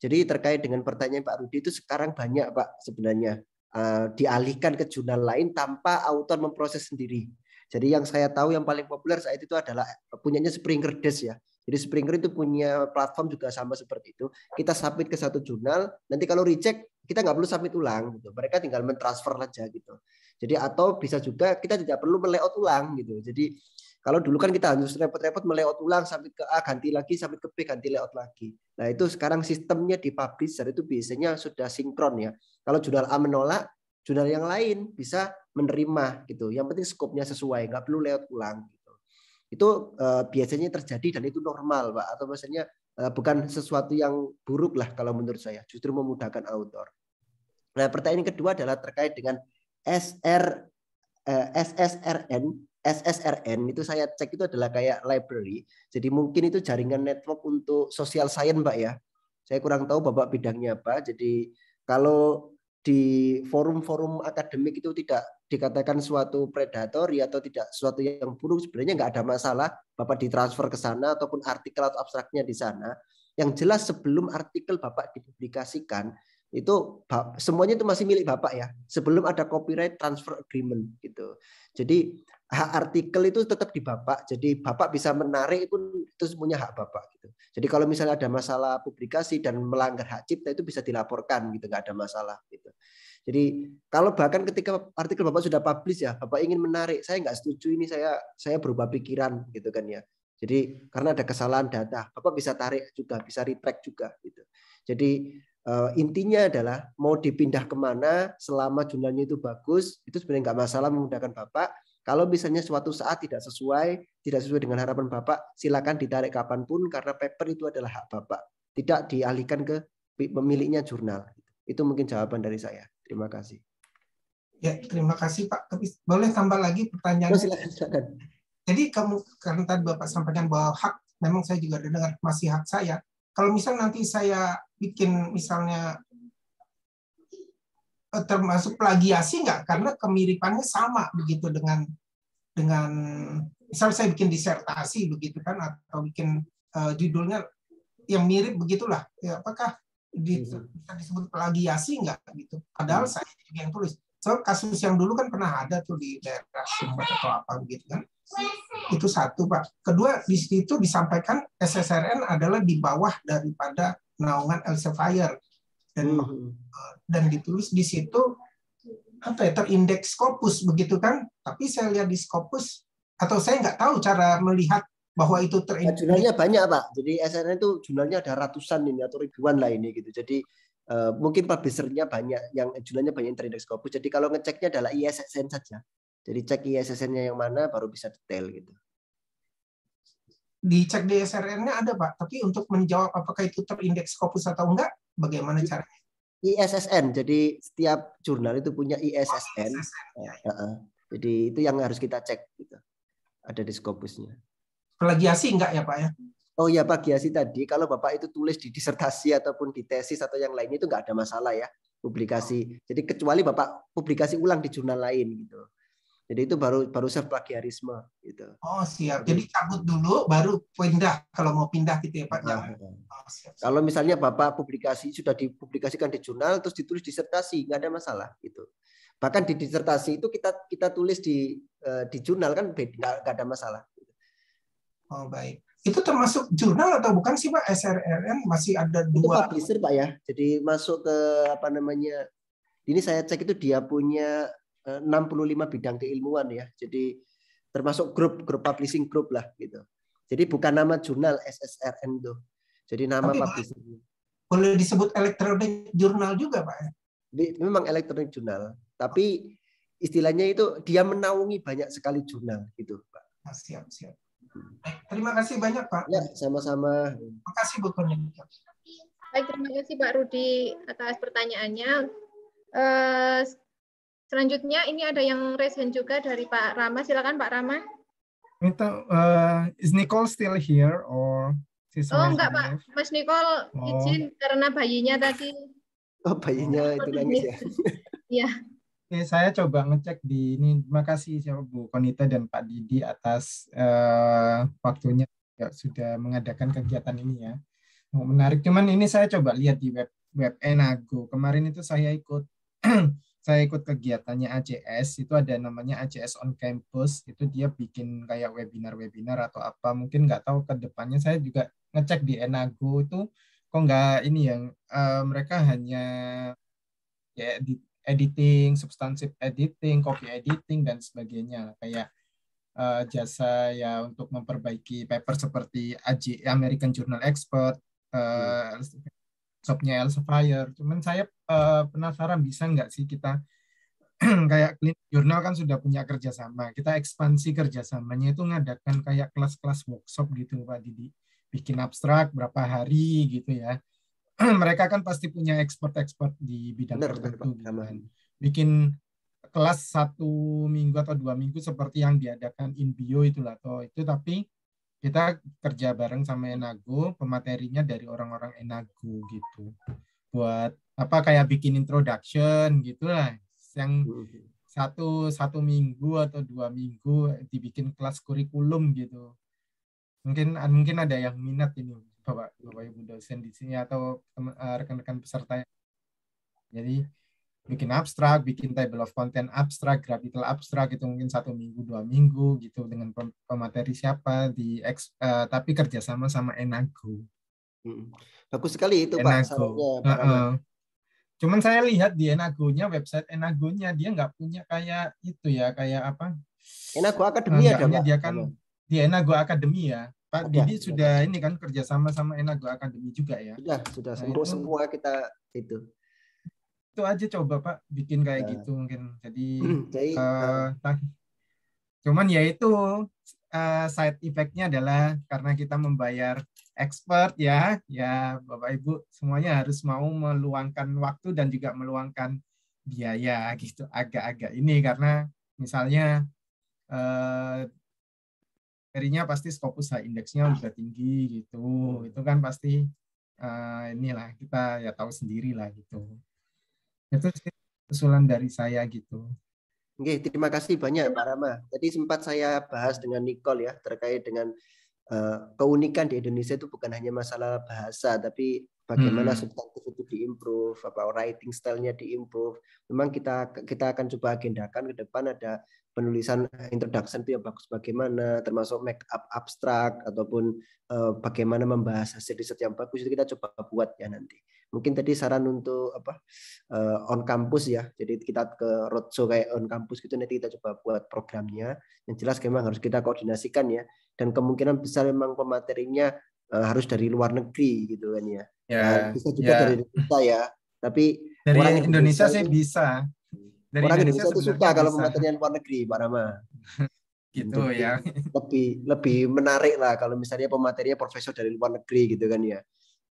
Jadi terkait dengan pertanyaan Pak Rudi itu sekarang banyak Pak sebenarnya uh, dialihkan ke jurnal lain tanpa autor memproses sendiri. Jadi yang saya tahu yang paling populer saat itu adalah punyanya Springer Desk ya. Jadi Springer itu punya platform juga sama seperti itu. Kita submit ke satu jurnal, nanti kalau reject kita nggak perlu submit ulang gitu. Mereka tinggal mentransfer aja gitu. Jadi atau bisa juga kita tidak perlu melayout ulang gitu. Jadi kalau dulu kan kita harus repot-repot melayout ulang sampai ke A ganti lagi sampai ke B ganti layout lagi. Nah, itu sekarang sistemnya di publisher itu biasanya sudah sinkron ya. Kalau jurnal A menolak, jurnal yang lain bisa menerima gitu. Yang penting skopnya sesuai, nggak perlu layout ulang gitu. Itu uh, biasanya terjadi dan itu normal, Pak. Atau maksudnya uh, eh, bukan sesuatu yang buruk lah kalau menurut saya, justru memudahkan autor. Nah, pertanyaan kedua adalah terkait dengan SR eh, SSRN SSRN itu saya cek itu adalah kayak library. Jadi mungkin itu jaringan network untuk social science, Pak ya. Saya kurang tahu Bapak bidangnya apa. Jadi kalau di forum-forum akademik itu tidak dikatakan suatu ya atau tidak suatu yang buruk sebenarnya nggak ada masalah Bapak ditransfer ke sana ataupun artikel atau abstraknya di sana. Yang jelas sebelum artikel Bapak dipublikasikan itu semuanya itu masih milik bapak ya sebelum ada copyright transfer agreement gitu jadi hak artikel itu tetap di bapak jadi bapak bisa menarik pun itu semuanya hak bapak gitu jadi kalau misalnya ada masalah publikasi dan melanggar hak cipta itu bisa dilaporkan gitu nggak ada masalah gitu jadi kalau bahkan ketika artikel bapak sudah publish ya bapak ingin menarik saya nggak setuju ini saya saya berubah pikiran gitu kan ya jadi karena ada kesalahan data bapak bisa tarik juga bisa retract juga gitu jadi Eh, intinya adalah mau dipindah kemana selama jumlahnya itu bagus itu sebenarnya nggak masalah memudahkan bapak kalau misalnya suatu saat tidak sesuai tidak sesuai dengan harapan bapak silakan ditarik kapanpun karena paper itu adalah hak bapak tidak dialihkan ke pemiliknya jurnal itu mungkin jawaban dari saya terima kasih ya terima kasih pak tapi boleh tambah lagi pertanyaan oh, silakan, silakan. jadi kamu karena tadi bapak sampaikan bahwa hak memang saya juga dengar masih hak saya kalau misal nanti saya bikin misalnya eh, termasuk plagiasi nggak karena kemiripannya sama begitu dengan dengan misal saya bikin disertasi begitu kan atau bikin uh, judulnya yang mirip begitulah ya, apakah di, iya. bisa disebut plagiasi nggak gitu padahal iya. saya yang tulis so kasus yang dulu kan pernah ada tuh di daerah Sumber atau apa begitu kan itu satu pak kedua di situ disampaikan SSRN adalah di bawah daripada naungan Elsevier dan hmm. Eh, dan ditulis di situ apa ya terindeks Scopus begitu kan tapi saya lihat di Scopus atau saya nggak tahu cara melihat bahwa itu terindeks nah, jurnalnya banyak pak jadi SNN itu jurnalnya ada ratusan ini atau ribuan lah ini gitu jadi uh, mungkin publishernya banyak yang jurnalnya banyak yang terindeks Scopus jadi kalau ngeceknya adalah ISSN saja jadi cek ISSN-nya yang mana baru bisa detail gitu dicek di nya ada Pak, tapi untuk menjawab apakah itu terindeks Scopus atau enggak, bagaimana caranya? ISSN, jadi setiap jurnal itu punya ISSN. Oh, ISSN. Ya, ya. Eh, eh, eh. Jadi itu yang harus kita cek. Gitu. Ada di Scopusnya. Plagiasi enggak ya Pak ya? Oh ya Giasi tadi, kalau Bapak itu tulis di disertasi ataupun di tesis atau yang lainnya itu enggak ada masalah ya publikasi. Jadi kecuali Bapak publikasi ulang di jurnal lain gitu. Jadi itu baru baru saya plagiarisme gitu. Oh siap. Jadi cabut dulu baru pindah kalau mau pindah gitu ya Pak. Nah, oh, Kalau misalnya Bapak publikasi sudah dipublikasikan di jurnal terus ditulis disertasi nggak ada masalah gitu. Bahkan di disertasi itu kita kita tulis di eh, di jurnal kan beda nggak ada masalah. Gitu. Oh baik. Itu termasuk jurnal atau bukan sih Pak SRRN masih ada dua. publisher Pak ya. Jadi masuk ke apa namanya ini saya cek itu dia punya 65 eh, bidang keilmuan ya. Jadi termasuk grup grup publishing grup lah gitu. Jadi bukan nama jurnal SSRN tuh. Jadi nama Tapi, publishing. Boleh disebut elektronik jurnal juga, Pak. Ya? Memang elektronik jurnal, tapi istilahnya itu dia menaungi banyak sekali jurnal gitu, Pak. Nah, siap, siap. Terima kasih banyak, Pak. Ya, sama-sama. Terima kasih Bu Baik, terima kasih Pak Rudi atas pertanyaannya. Eh, Selanjutnya ini ada yang resen juga dari Pak Rama. Silakan Pak Rama. Minta, uh, is Nicole still here or she's Oh enggak Pak, Pak, Mas Nicole oh. izin karena bayinya tadi. Oh bayinya oh, itu nangis ya? Iya. Oke, saya coba ngecek di ini. Terima kasih siapa Bu Konita dan Pak Didi atas uh, waktunya ya, sudah mengadakan kegiatan ini ya. Menarik. Cuman ini saya coba lihat di web web Enago. Kemarin itu saya ikut saya ikut kegiatannya ACS itu ada namanya ACS on campus itu dia bikin kayak webinar-webinar atau apa mungkin nggak tahu ke depannya saya juga ngecek di Enago itu kok nggak ini yang uh, eh, mereka hanya ya edit, editing, substantive editing, copy editing dan sebagainya kayak uh, jasa ya untuk memperbaiki paper seperti AJ American Journal Expert uh, jobnya supplier. Cuman saya uh, penasaran bisa nggak sih kita kayak klinik jurnal kan sudah punya kerjasama. Kita ekspansi kerjasamanya itu ngadakan kayak kelas-kelas workshop gitu Pak Didi. Bikin abstrak berapa hari gitu ya. Mereka kan pasti punya expert-expert di bidang benar, tertentu. Benar, benar. Gitu kan. Bikin kelas satu minggu atau dua minggu seperti yang diadakan in bio itulah atau itu tapi kita kerja bareng sama Enago, pematerinya dari orang-orang Enago gitu. Buat apa kayak bikin introduction gitu lah. yang hmm. satu satu minggu atau dua minggu dibikin kelas kurikulum gitu. Mungkin mungkin ada yang minat ini Bapak Bapak Ibu dosen di sini atau eh, rekan-rekan peserta. Jadi bikin abstrak, bikin table of content abstrak, graphical abstrak itu mungkin satu minggu dua minggu gitu dengan pemateri siapa di uh, tapi kerjasama sama Enago. Hmm. Bagus sekali itu Enago. Pak. Uh -uh. Cuman saya lihat di Enagonya website Enagonya dia nggak punya kayak itu ya kayak apa? Enago Akademi eh, ada Dia kan di Enago Akademi ya. Pak ada, Didi sudah ada. ini kan kerjasama sama Enago Akademi juga ya. Sudah sudah nah, semua, semua kita itu itu aja coba Pak bikin kayak nah. gitu mungkin. Jadi, hmm, Jadi uh, nah. cuman ya itu uh, side effectnya adalah karena kita membayar expert ya, ya Bapak Ibu semuanya harus mau meluangkan waktu dan juga meluangkan biaya gitu agak-agak ini karena misalnya eh nya pasti Scopus H indeksnya udah tinggi gitu. Itu kan pasti eh, inilah kita ya tahu sendiri lah gitu itu usulan dari saya gitu Oke, terima kasih banyak Pak Rama. Jadi sempat saya bahas dengan Nicole ya terkait dengan uh, keunikan di Indonesia itu bukan hanya masalah bahasa, tapi bagaimana hmm. substantif itu diimprove, apa writing stylenya diimprove. Memang kita kita akan coba agendakan ke depan ada penulisan eh, introduction itu yang bagus bagaimana, termasuk make up abstrak ataupun uh, bagaimana membahas hasil riset yang bagus itu kita coba buat ya nanti. Mungkin tadi saran untuk apa uh, on campus ya. Jadi kita ke roadshow kayak on campus gitu nanti kita coba buat programnya. Yang jelas memang harus kita koordinasikan ya. Dan kemungkinan besar memang pematerinya uh, harus dari luar negeri gitu kan ya. Yeah. Nah, bisa juga yeah. dari kita ya. Tapi dari Indonesia, Indonesia sih bisa dari orang Indonesia, Indonesia itu suka kalau pematerian luar negeri Pak Rama gitu Jadi, ya lebih lebih menarik lah kalau misalnya pematerinya profesor dari luar negeri gitu kan ya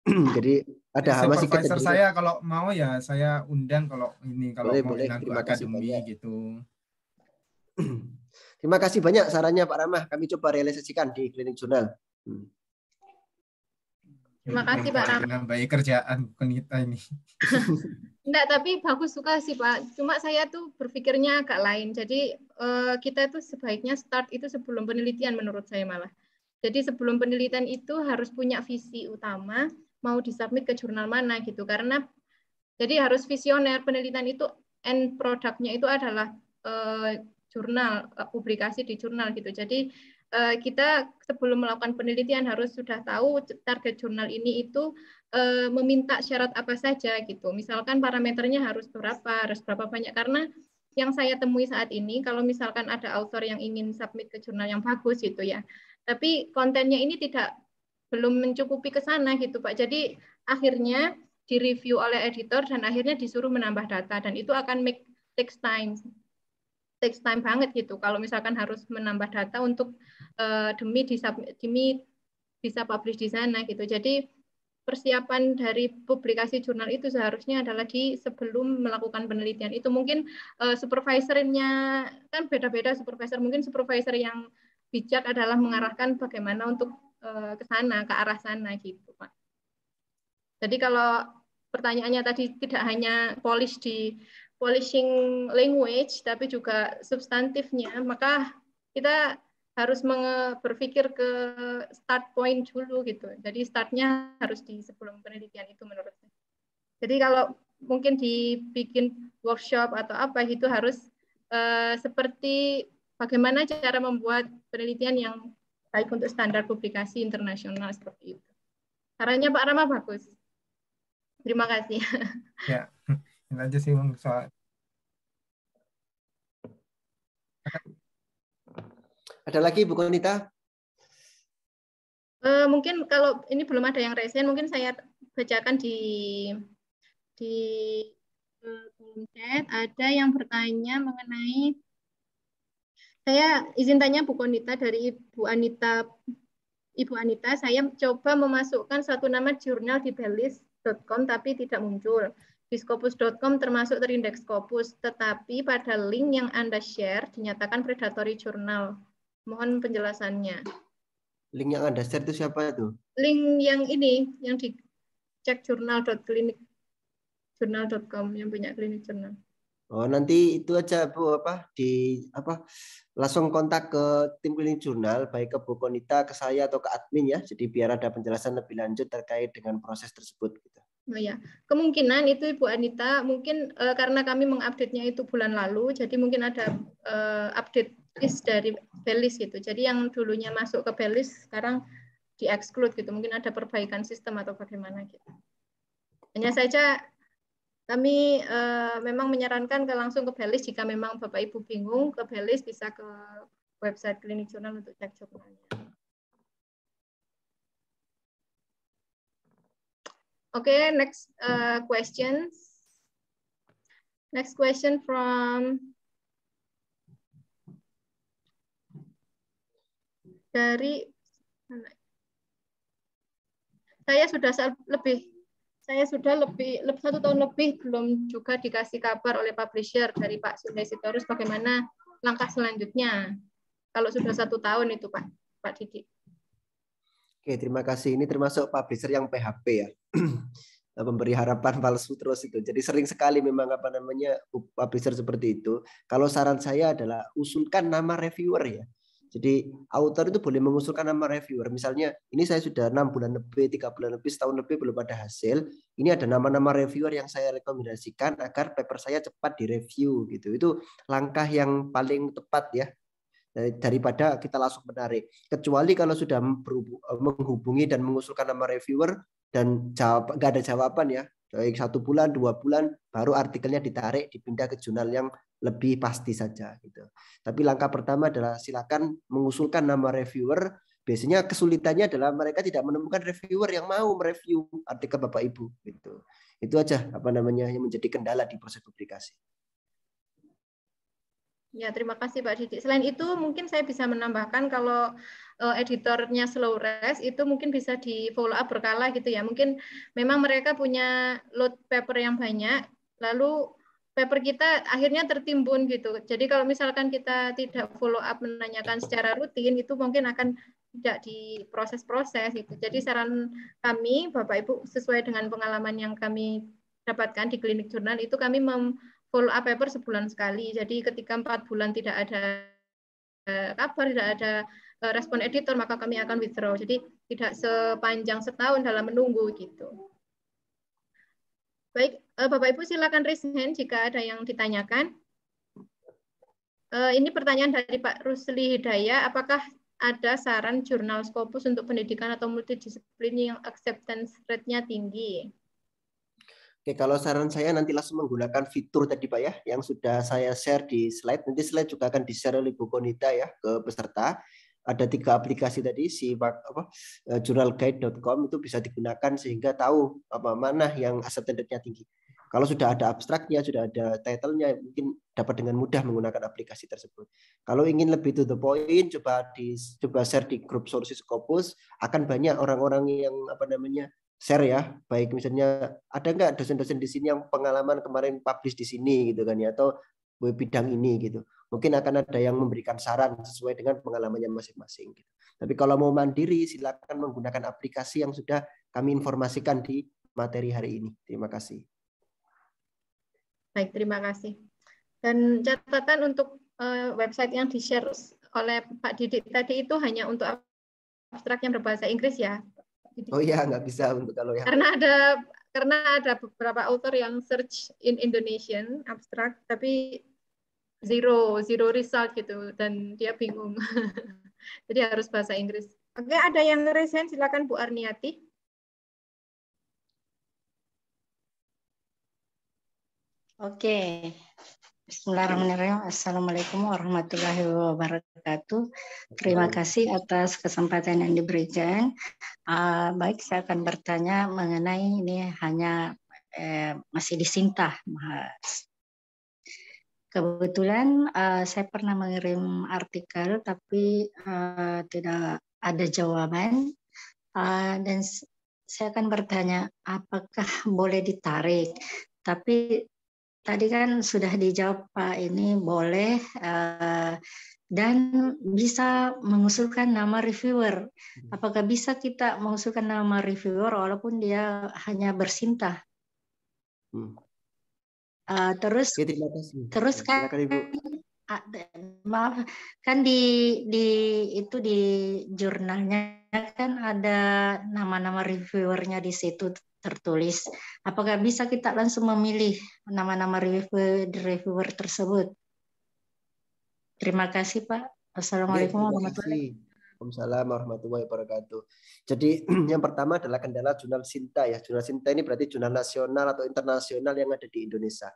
jadi ada eh, hal masih profesor gitu. saya ini. kalau mau ya saya undang kalau ini kalau boleh, mau boleh. Terima akademi banyak. gitu terima kasih banyak sarannya Pak Ramah kami coba realisasikan di klinik jurnal hmm. terima kasih Pak Ramah baik kerjaan bukan kita ini Enggak, tapi bagus suka sih Pak. Cuma saya tuh berpikirnya agak lain. Jadi eh, kita tuh sebaiknya start itu sebelum penelitian menurut saya malah. Jadi sebelum penelitian itu harus punya visi utama mau disubmit ke jurnal mana gitu. Karena jadi harus visioner penelitian itu end produknya itu adalah eh, jurnal eh, publikasi di jurnal gitu. Jadi kita sebelum melakukan penelitian harus sudah tahu target jurnal ini itu uh, meminta syarat apa saja gitu. Misalkan parameternya harus berapa, harus berapa banyak karena yang saya temui saat ini kalau misalkan ada author yang ingin submit ke jurnal yang bagus gitu ya. Tapi kontennya ini tidak belum mencukupi ke sana gitu Pak. Jadi akhirnya direview oleh editor dan akhirnya disuruh menambah data dan itu akan make text time takes time banget gitu kalau misalkan harus menambah data untuk uh, demi bisa demi bisa publish di sana gitu jadi persiapan dari publikasi jurnal itu seharusnya adalah di sebelum melakukan penelitian. Itu mungkin uh, eh, supervisornya kan beda-beda supervisor. Mungkin supervisor yang bijak adalah mengarahkan bagaimana untuk uh, ke sana, ke arah sana gitu, Pak. Jadi kalau pertanyaannya tadi tidak hanya polish di polishing language tapi juga substantifnya, maka kita harus berpikir ke start point dulu gitu. Jadi startnya harus di sebelum penelitian itu menurut saya. Jadi kalau mungkin dibikin workshop atau apa itu harus uh, seperti bagaimana cara membuat penelitian yang baik untuk standar publikasi internasional seperti itu. Caranya Pak Rama bagus. Terima kasih. Ya, hmm, ini aja sih soal ada lagi Bu Konita? Uh, mungkin kalau ini belum ada yang resen, mungkin saya bacakan di di kolom eh, chat. Ada yang bertanya mengenai saya izin tanya Bu Konita dari Ibu Anita. Ibu Anita, saya coba memasukkan satu nama jurnal di belis.com tapi tidak muncul. Diskopus.com termasuk terindeks Scopus, tetapi pada link yang Anda share dinyatakan predatory jurnal. Mohon penjelasannya. Link yang Anda share itu siapa itu? Link yang ini, yang di cek jurnal.klinik jurnal.com yang punya klinik jurnal. Oh, nanti itu aja Bu apa di apa langsung kontak ke tim klinik jurnal baik ke Bu Konita, ke saya atau ke admin ya. Jadi biar ada penjelasan lebih lanjut terkait dengan proses tersebut gitu. Oh ya, kemungkinan itu Ibu Anita mungkin e, karena kami mengupdate-nya itu bulan lalu, jadi mungkin ada e, update list dari Belis gitu. Jadi yang dulunya masuk ke Belis sekarang di exclude gitu. Mungkin ada perbaikan sistem atau bagaimana gitu. Hanya saja kami e, memang menyarankan ke langsung ke Belis jika memang Bapak Ibu bingung ke Belis bisa ke website klinik jurnal untuk cek jurnalnya. Oke, okay, next uh, questions. Next question from dari saya sudah lebih saya sudah lebih, lebih satu tahun lebih belum juga dikasih kabar oleh publisher dari Pak Sundai Sitorus bagaimana langkah selanjutnya kalau sudah satu tahun itu Pak Pak Didi. Oke terima kasih ini termasuk publisher yang PHP ya pemberi harapan palsu terus itu jadi sering sekali memang apa namanya publisher seperti itu kalau saran saya adalah usulkan nama reviewer ya jadi author itu boleh mengusulkan nama reviewer. Misalnya ini saya sudah enam bulan lebih, tiga bulan lebih, setahun lebih belum ada hasil. Ini ada nama-nama reviewer yang saya rekomendasikan agar paper saya cepat direview gitu. Itu langkah yang paling tepat ya daripada kita langsung menarik. Kecuali kalau sudah eh, menghubungi dan mengusulkan nama reviewer dan jawab nggak ada jawaban ya, Baik satu bulan, dua bulan, baru artikelnya ditarik, dipindah ke jurnal yang lebih pasti saja. gitu. Tapi langkah pertama adalah silakan mengusulkan nama reviewer. Biasanya kesulitannya adalah mereka tidak menemukan reviewer yang mau mereview artikel Bapak Ibu. gitu. Itu aja apa namanya yang menjadi kendala di proses publikasi. Ya, terima kasih Pak Didik. Selain itu, mungkin saya bisa menambahkan kalau uh, editornya Slow res itu mungkin bisa di follow up berkala gitu ya. Mungkin memang mereka punya load paper yang banyak, lalu paper kita akhirnya tertimbun gitu. Jadi kalau misalkan kita tidak follow up menanyakan secara rutin itu mungkin akan tidak diproses-proses gitu. Jadi saran kami Bapak Ibu sesuai dengan pengalaman yang kami dapatkan di klinik jurnal itu kami mem follow up paper sebulan sekali. Jadi ketika empat bulan tidak ada eh, kabar, tidak ada Eh, respon editor maka kami akan withdraw. Jadi tidak sepanjang setahun dalam menunggu gitu. Baik, eh, Bapak Ibu silakan raise hand jika ada yang ditanyakan. Eh, ini pertanyaan dari Pak Rusli Hidayah, apakah ada saran jurnal Scopus untuk pendidikan atau multidisiplin yang acceptance rate-nya tinggi? Oke, kalau saran saya nanti langsung menggunakan fitur tadi Pak ya, yang sudah saya share di slide. Nanti slide juga akan di-share oleh Bu Konita ya ke peserta ada tiga aplikasi tadi si apa eh, jurnalguide.com itu bisa digunakan sehingga tahu apa mana yang aset tendernya tinggi. Kalau sudah ada abstraknya, sudah ada title mungkin dapat dengan mudah menggunakan aplikasi tersebut. Kalau ingin lebih to the point, coba di coba share di grup sources Scopus, akan banyak orang-orang yang apa namanya share ya, baik misalnya ada nggak dosen-dosen di sini yang pengalaman kemarin publish di sini gitu kan ya, atau bidang ini gitu Mungkin akan ada yang memberikan saran sesuai dengan pengalamannya masing-masing. Gitu. Tapi kalau mau mandiri, silakan menggunakan aplikasi yang sudah kami informasikan di materi hari ini. Terima kasih. Baik, terima kasih. Dan catatan untuk eh, website yang di-share oleh Pak Didik tadi itu hanya untuk abstrak yang berbahasa Inggris ya? Oh iya, nggak bisa untuk kalau yang... Karena ada karena ada beberapa author yang search in Indonesian abstrak, tapi zero zero result gitu dan dia bingung. Jadi harus bahasa Inggris. Oke, ada yang resen silakan Bu Arniati. Oke. Bismillahirrahmanirrahim. Assalamualaikum warahmatullahi wabarakatuh. Terima kasih atas kesempatan yang diberikan. Uh, baik, saya akan bertanya mengenai ini hanya eh, masih disintah Kebetulan uh, saya pernah mengirim artikel tapi uh, tidak ada jawaban uh, dan saya akan bertanya apakah boleh ditarik. Tapi tadi kan sudah dijawab Pak ini boleh uh, dan bisa mengusulkan nama reviewer. Hmm. Apakah bisa kita mengusulkan nama reviewer walaupun dia hanya bersintah? Hmm. Eh, terus ya, terima kasih. terus kan Silakan, ah, maaf kan di di itu di jurnalnya kan ada nama-nama reviewernya di situ tertulis. Apakah bisa kita langsung memilih nama-nama reviewer, reviewer tersebut? Terima kasih Pak. Iya, Assalamualaikum warahmatullahi wabarakatuh. Waalaikumsalam warahmatullahi wabarakatuh. Jadi yang pertama adalah kendala jurnal Sinta ya. Jurnal Sinta ini berarti jurnal nasional atau internasional yang ada di Indonesia.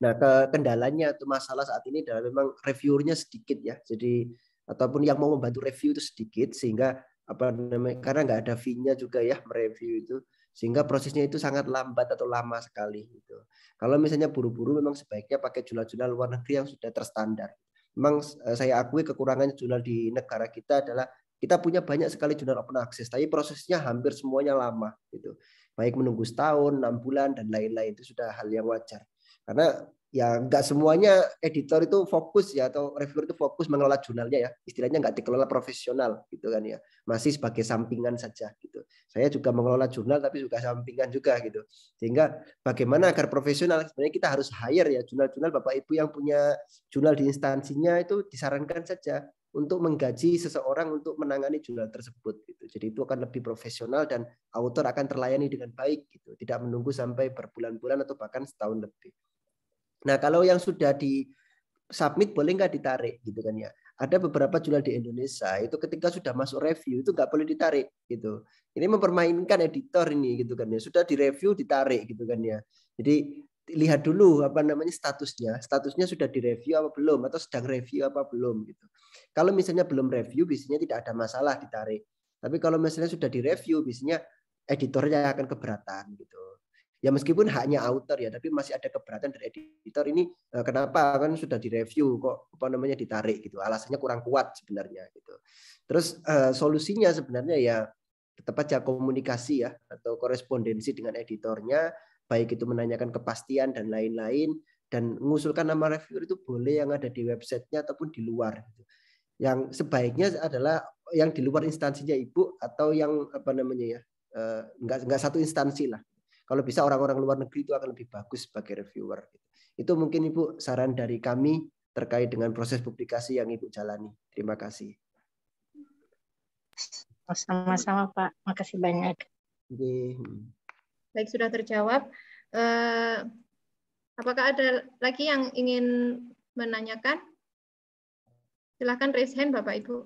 Nah, ke kendalanya atau masalah saat ini adalah memang reviewernya sedikit ya. Jadi ataupun yang mau membantu review itu sedikit sehingga apa namanya karena nggak ada fee-nya juga ya mereview itu sehingga prosesnya itu sangat lambat atau lama sekali gitu. Kalau misalnya buru-buru memang sebaiknya pakai jurnal-jurnal luar negeri yang sudah terstandar memang eh, saya akui kekurangannya jurnal di negara kita adalah kita punya banyak sekali jurnal open access, tapi prosesnya hampir semuanya lama gitu. Baik menunggu setahun, enam bulan dan lain-lain itu sudah hal yang wajar. Karena ya nggak semuanya editor itu fokus ya atau reviewer itu fokus mengelola jurnalnya ya istilahnya nggak dikelola profesional gitu kan ya masih sebagai sampingan saja gitu saya juga mengelola jurnal tapi juga sampingan juga gitu sehingga bagaimana agar profesional sebenarnya kita harus hire ya jurnal-jurnal bapak ibu yang punya jurnal di instansinya itu disarankan saja untuk menggaji seseorang untuk menangani jurnal tersebut gitu jadi itu akan lebih profesional dan autor akan terlayani dengan baik gitu tidak menunggu sampai berbulan-bulan atau bahkan setahun lebih Nah, kalau yang sudah di submit boleh nggak ditarik gitu kan ya. Ada beberapa jurnal di Indonesia itu ketika sudah masuk review itu nggak boleh ditarik gitu. Ini mempermainkan editor ini gitu kan ya. Sudah direview ditarik gitu kan ya. Jadi lihat dulu apa namanya statusnya. Statusnya sudah direview apa belum atau sedang review apa belum gitu. Kalau misalnya belum review biasanya tidak ada masalah ditarik. Tapi kalau misalnya sudah direview biasanya editornya akan keberatan gitu ya meskipun haknya author ya tapi masih ada keberatan dari editor ini eh, kenapa kan sudah direview kok apa namanya ditarik gitu alasannya kurang kuat sebenarnya gitu terus eh, solusinya sebenarnya ya tetap aja komunikasi ya atau korespondensi dengan editornya baik itu menanyakan kepastian dan lain-lain dan mengusulkan nama reviewer itu boleh yang ada di websitenya ataupun di luar gitu. yang sebaiknya adalah yang di luar instansinya ibu atau yang apa namanya ya eh, nggak nggak satu instansi lah kalau bisa orang-orang luar negeri itu akan lebih bagus sebagai reviewer. Gitu. Itu mungkin Ibu saran dari kami terkait dengan proses publikasi yang Ibu jalani. Terima kasih. Sama-sama Pak, makasih banyak. Baik, sudah terjawab. Eh, apakah ada lagi yang ingin menanyakan? Silahkan raise hand Bapak Ibu.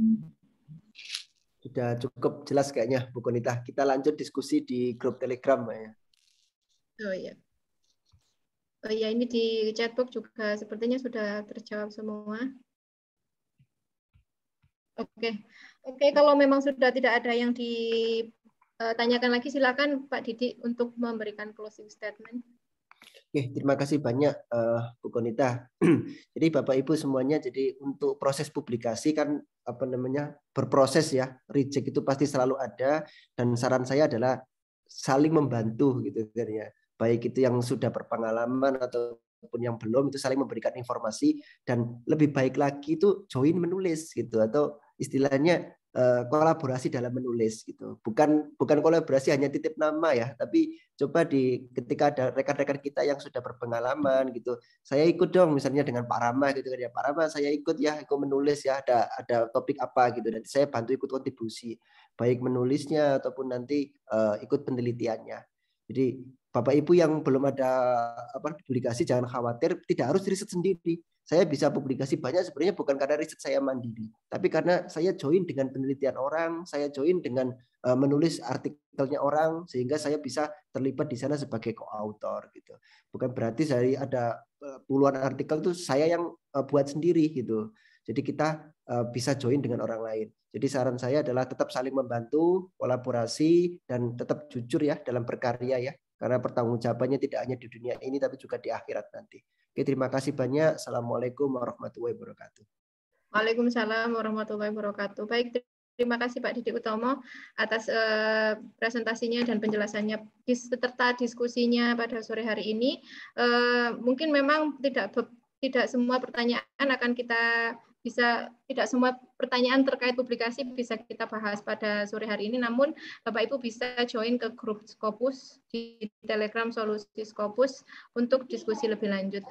Hmm. Sudah cukup jelas kayaknya Bu Konita. Kita lanjut diskusi di grup Telegram ya. Oh iya. Oh iya ini di chatbox juga sepertinya sudah terjawab semua. Oke. Okay. Oke, okay, kalau memang sudah tidak ada yang ditanyakan eh, lagi silakan Pak Didik untuk memberikan closing statement. Oke, terima kasih banyak uh, Bu Konita. jadi Bapak Ibu semuanya, jadi untuk proses publikasi kan apa namanya berproses ya. Reject itu pasti selalu ada dan saran saya adalah saling membantu gitu kan ya. Baik itu yang sudah berpengalaman ataupun yang belum itu saling memberikan informasi dan lebih baik lagi itu join menulis gitu atau istilahnya Eh, kolaborasi dalam menulis gitu. Bukan bukan kolaborasi hanya titip nama ya, tapi coba di ketika ada rekan-rekan kita yang sudah berpengalaman gitu. Saya ikut dong misalnya dengan Pak Rama gitu kan ya Pak Rama saya ikut ya ikut menulis ya ada ada topik apa gitu dan saya bantu ikut kontribusi baik menulisnya ataupun nanti uh, ikut penelitiannya. Jadi Bapak Ibu yang belum ada apa publikasi jangan khawatir, tidak harus riset sendiri. Saya bisa publikasi banyak sebenarnya bukan karena riset saya mandiri, tapi karena saya join dengan penelitian orang, saya join dengan e, menulis artikelnya orang sehingga saya bisa terlibat di sana sebagai co-author gitu. Bukan berarti saya ada e, puluhan artikel itu saya yang e, buat sendiri gitu. Jadi kita bisa join dengan orang lain. Jadi saran saya adalah tetap saling membantu, kolaborasi dan tetap jujur ya dalam berkarya ya karena pertanggungjawabannya tidak hanya di dunia ini tapi juga di akhirat nanti. Oke, terima kasih banyak. Assalamualaikum warahmatullahi wabarakatuh. Waalaikumsalam warahmatullahi wabarakatuh. Baik, terima kasih Pak Didik Utomo atas uh, presentasinya dan penjelasannya serta diskusinya pada sore hari ini. Uh, mungkin memang tidak tidak semua pertanyaan akan kita bisa tidak semua pertanyaan terkait publikasi bisa kita bahas pada sore hari ini namun Bapak Ibu bisa join ke grup Scopus di Telegram Solusi Scopus untuk diskusi lebih lanjut.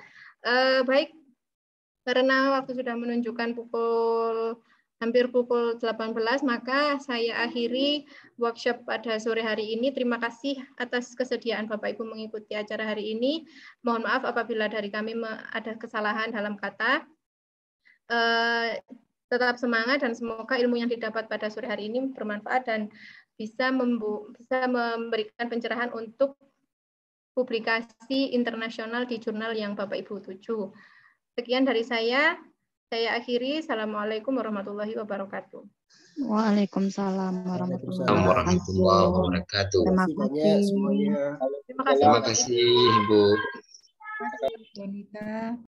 Eh, baik karena waktu sudah menunjukkan pukul hampir pukul 18 maka saya akhiri workshop pada sore hari ini. Terima kasih atas kesediaan Bapak Ibu mengikuti acara hari ini. Mohon maaf apabila dari kami ada kesalahan dalam kata. Eh, tetap semangat dan semoga ilmu yang didapat pada sore hari ini bermanfaat dan bisa membu bisa memberikan pencerahan untuk publikasi internasional di jurnal yang Bapak Ibu tuju. Sekian dari saya. Saya akhiri. Assalamualaikum warahmatullahi wabarakatuh. Waalaikumsalam warahmatullahi wabarakatuh. Terima kasih Terima kasih. Terima kasih Ibu. Terima kasih, Bonita.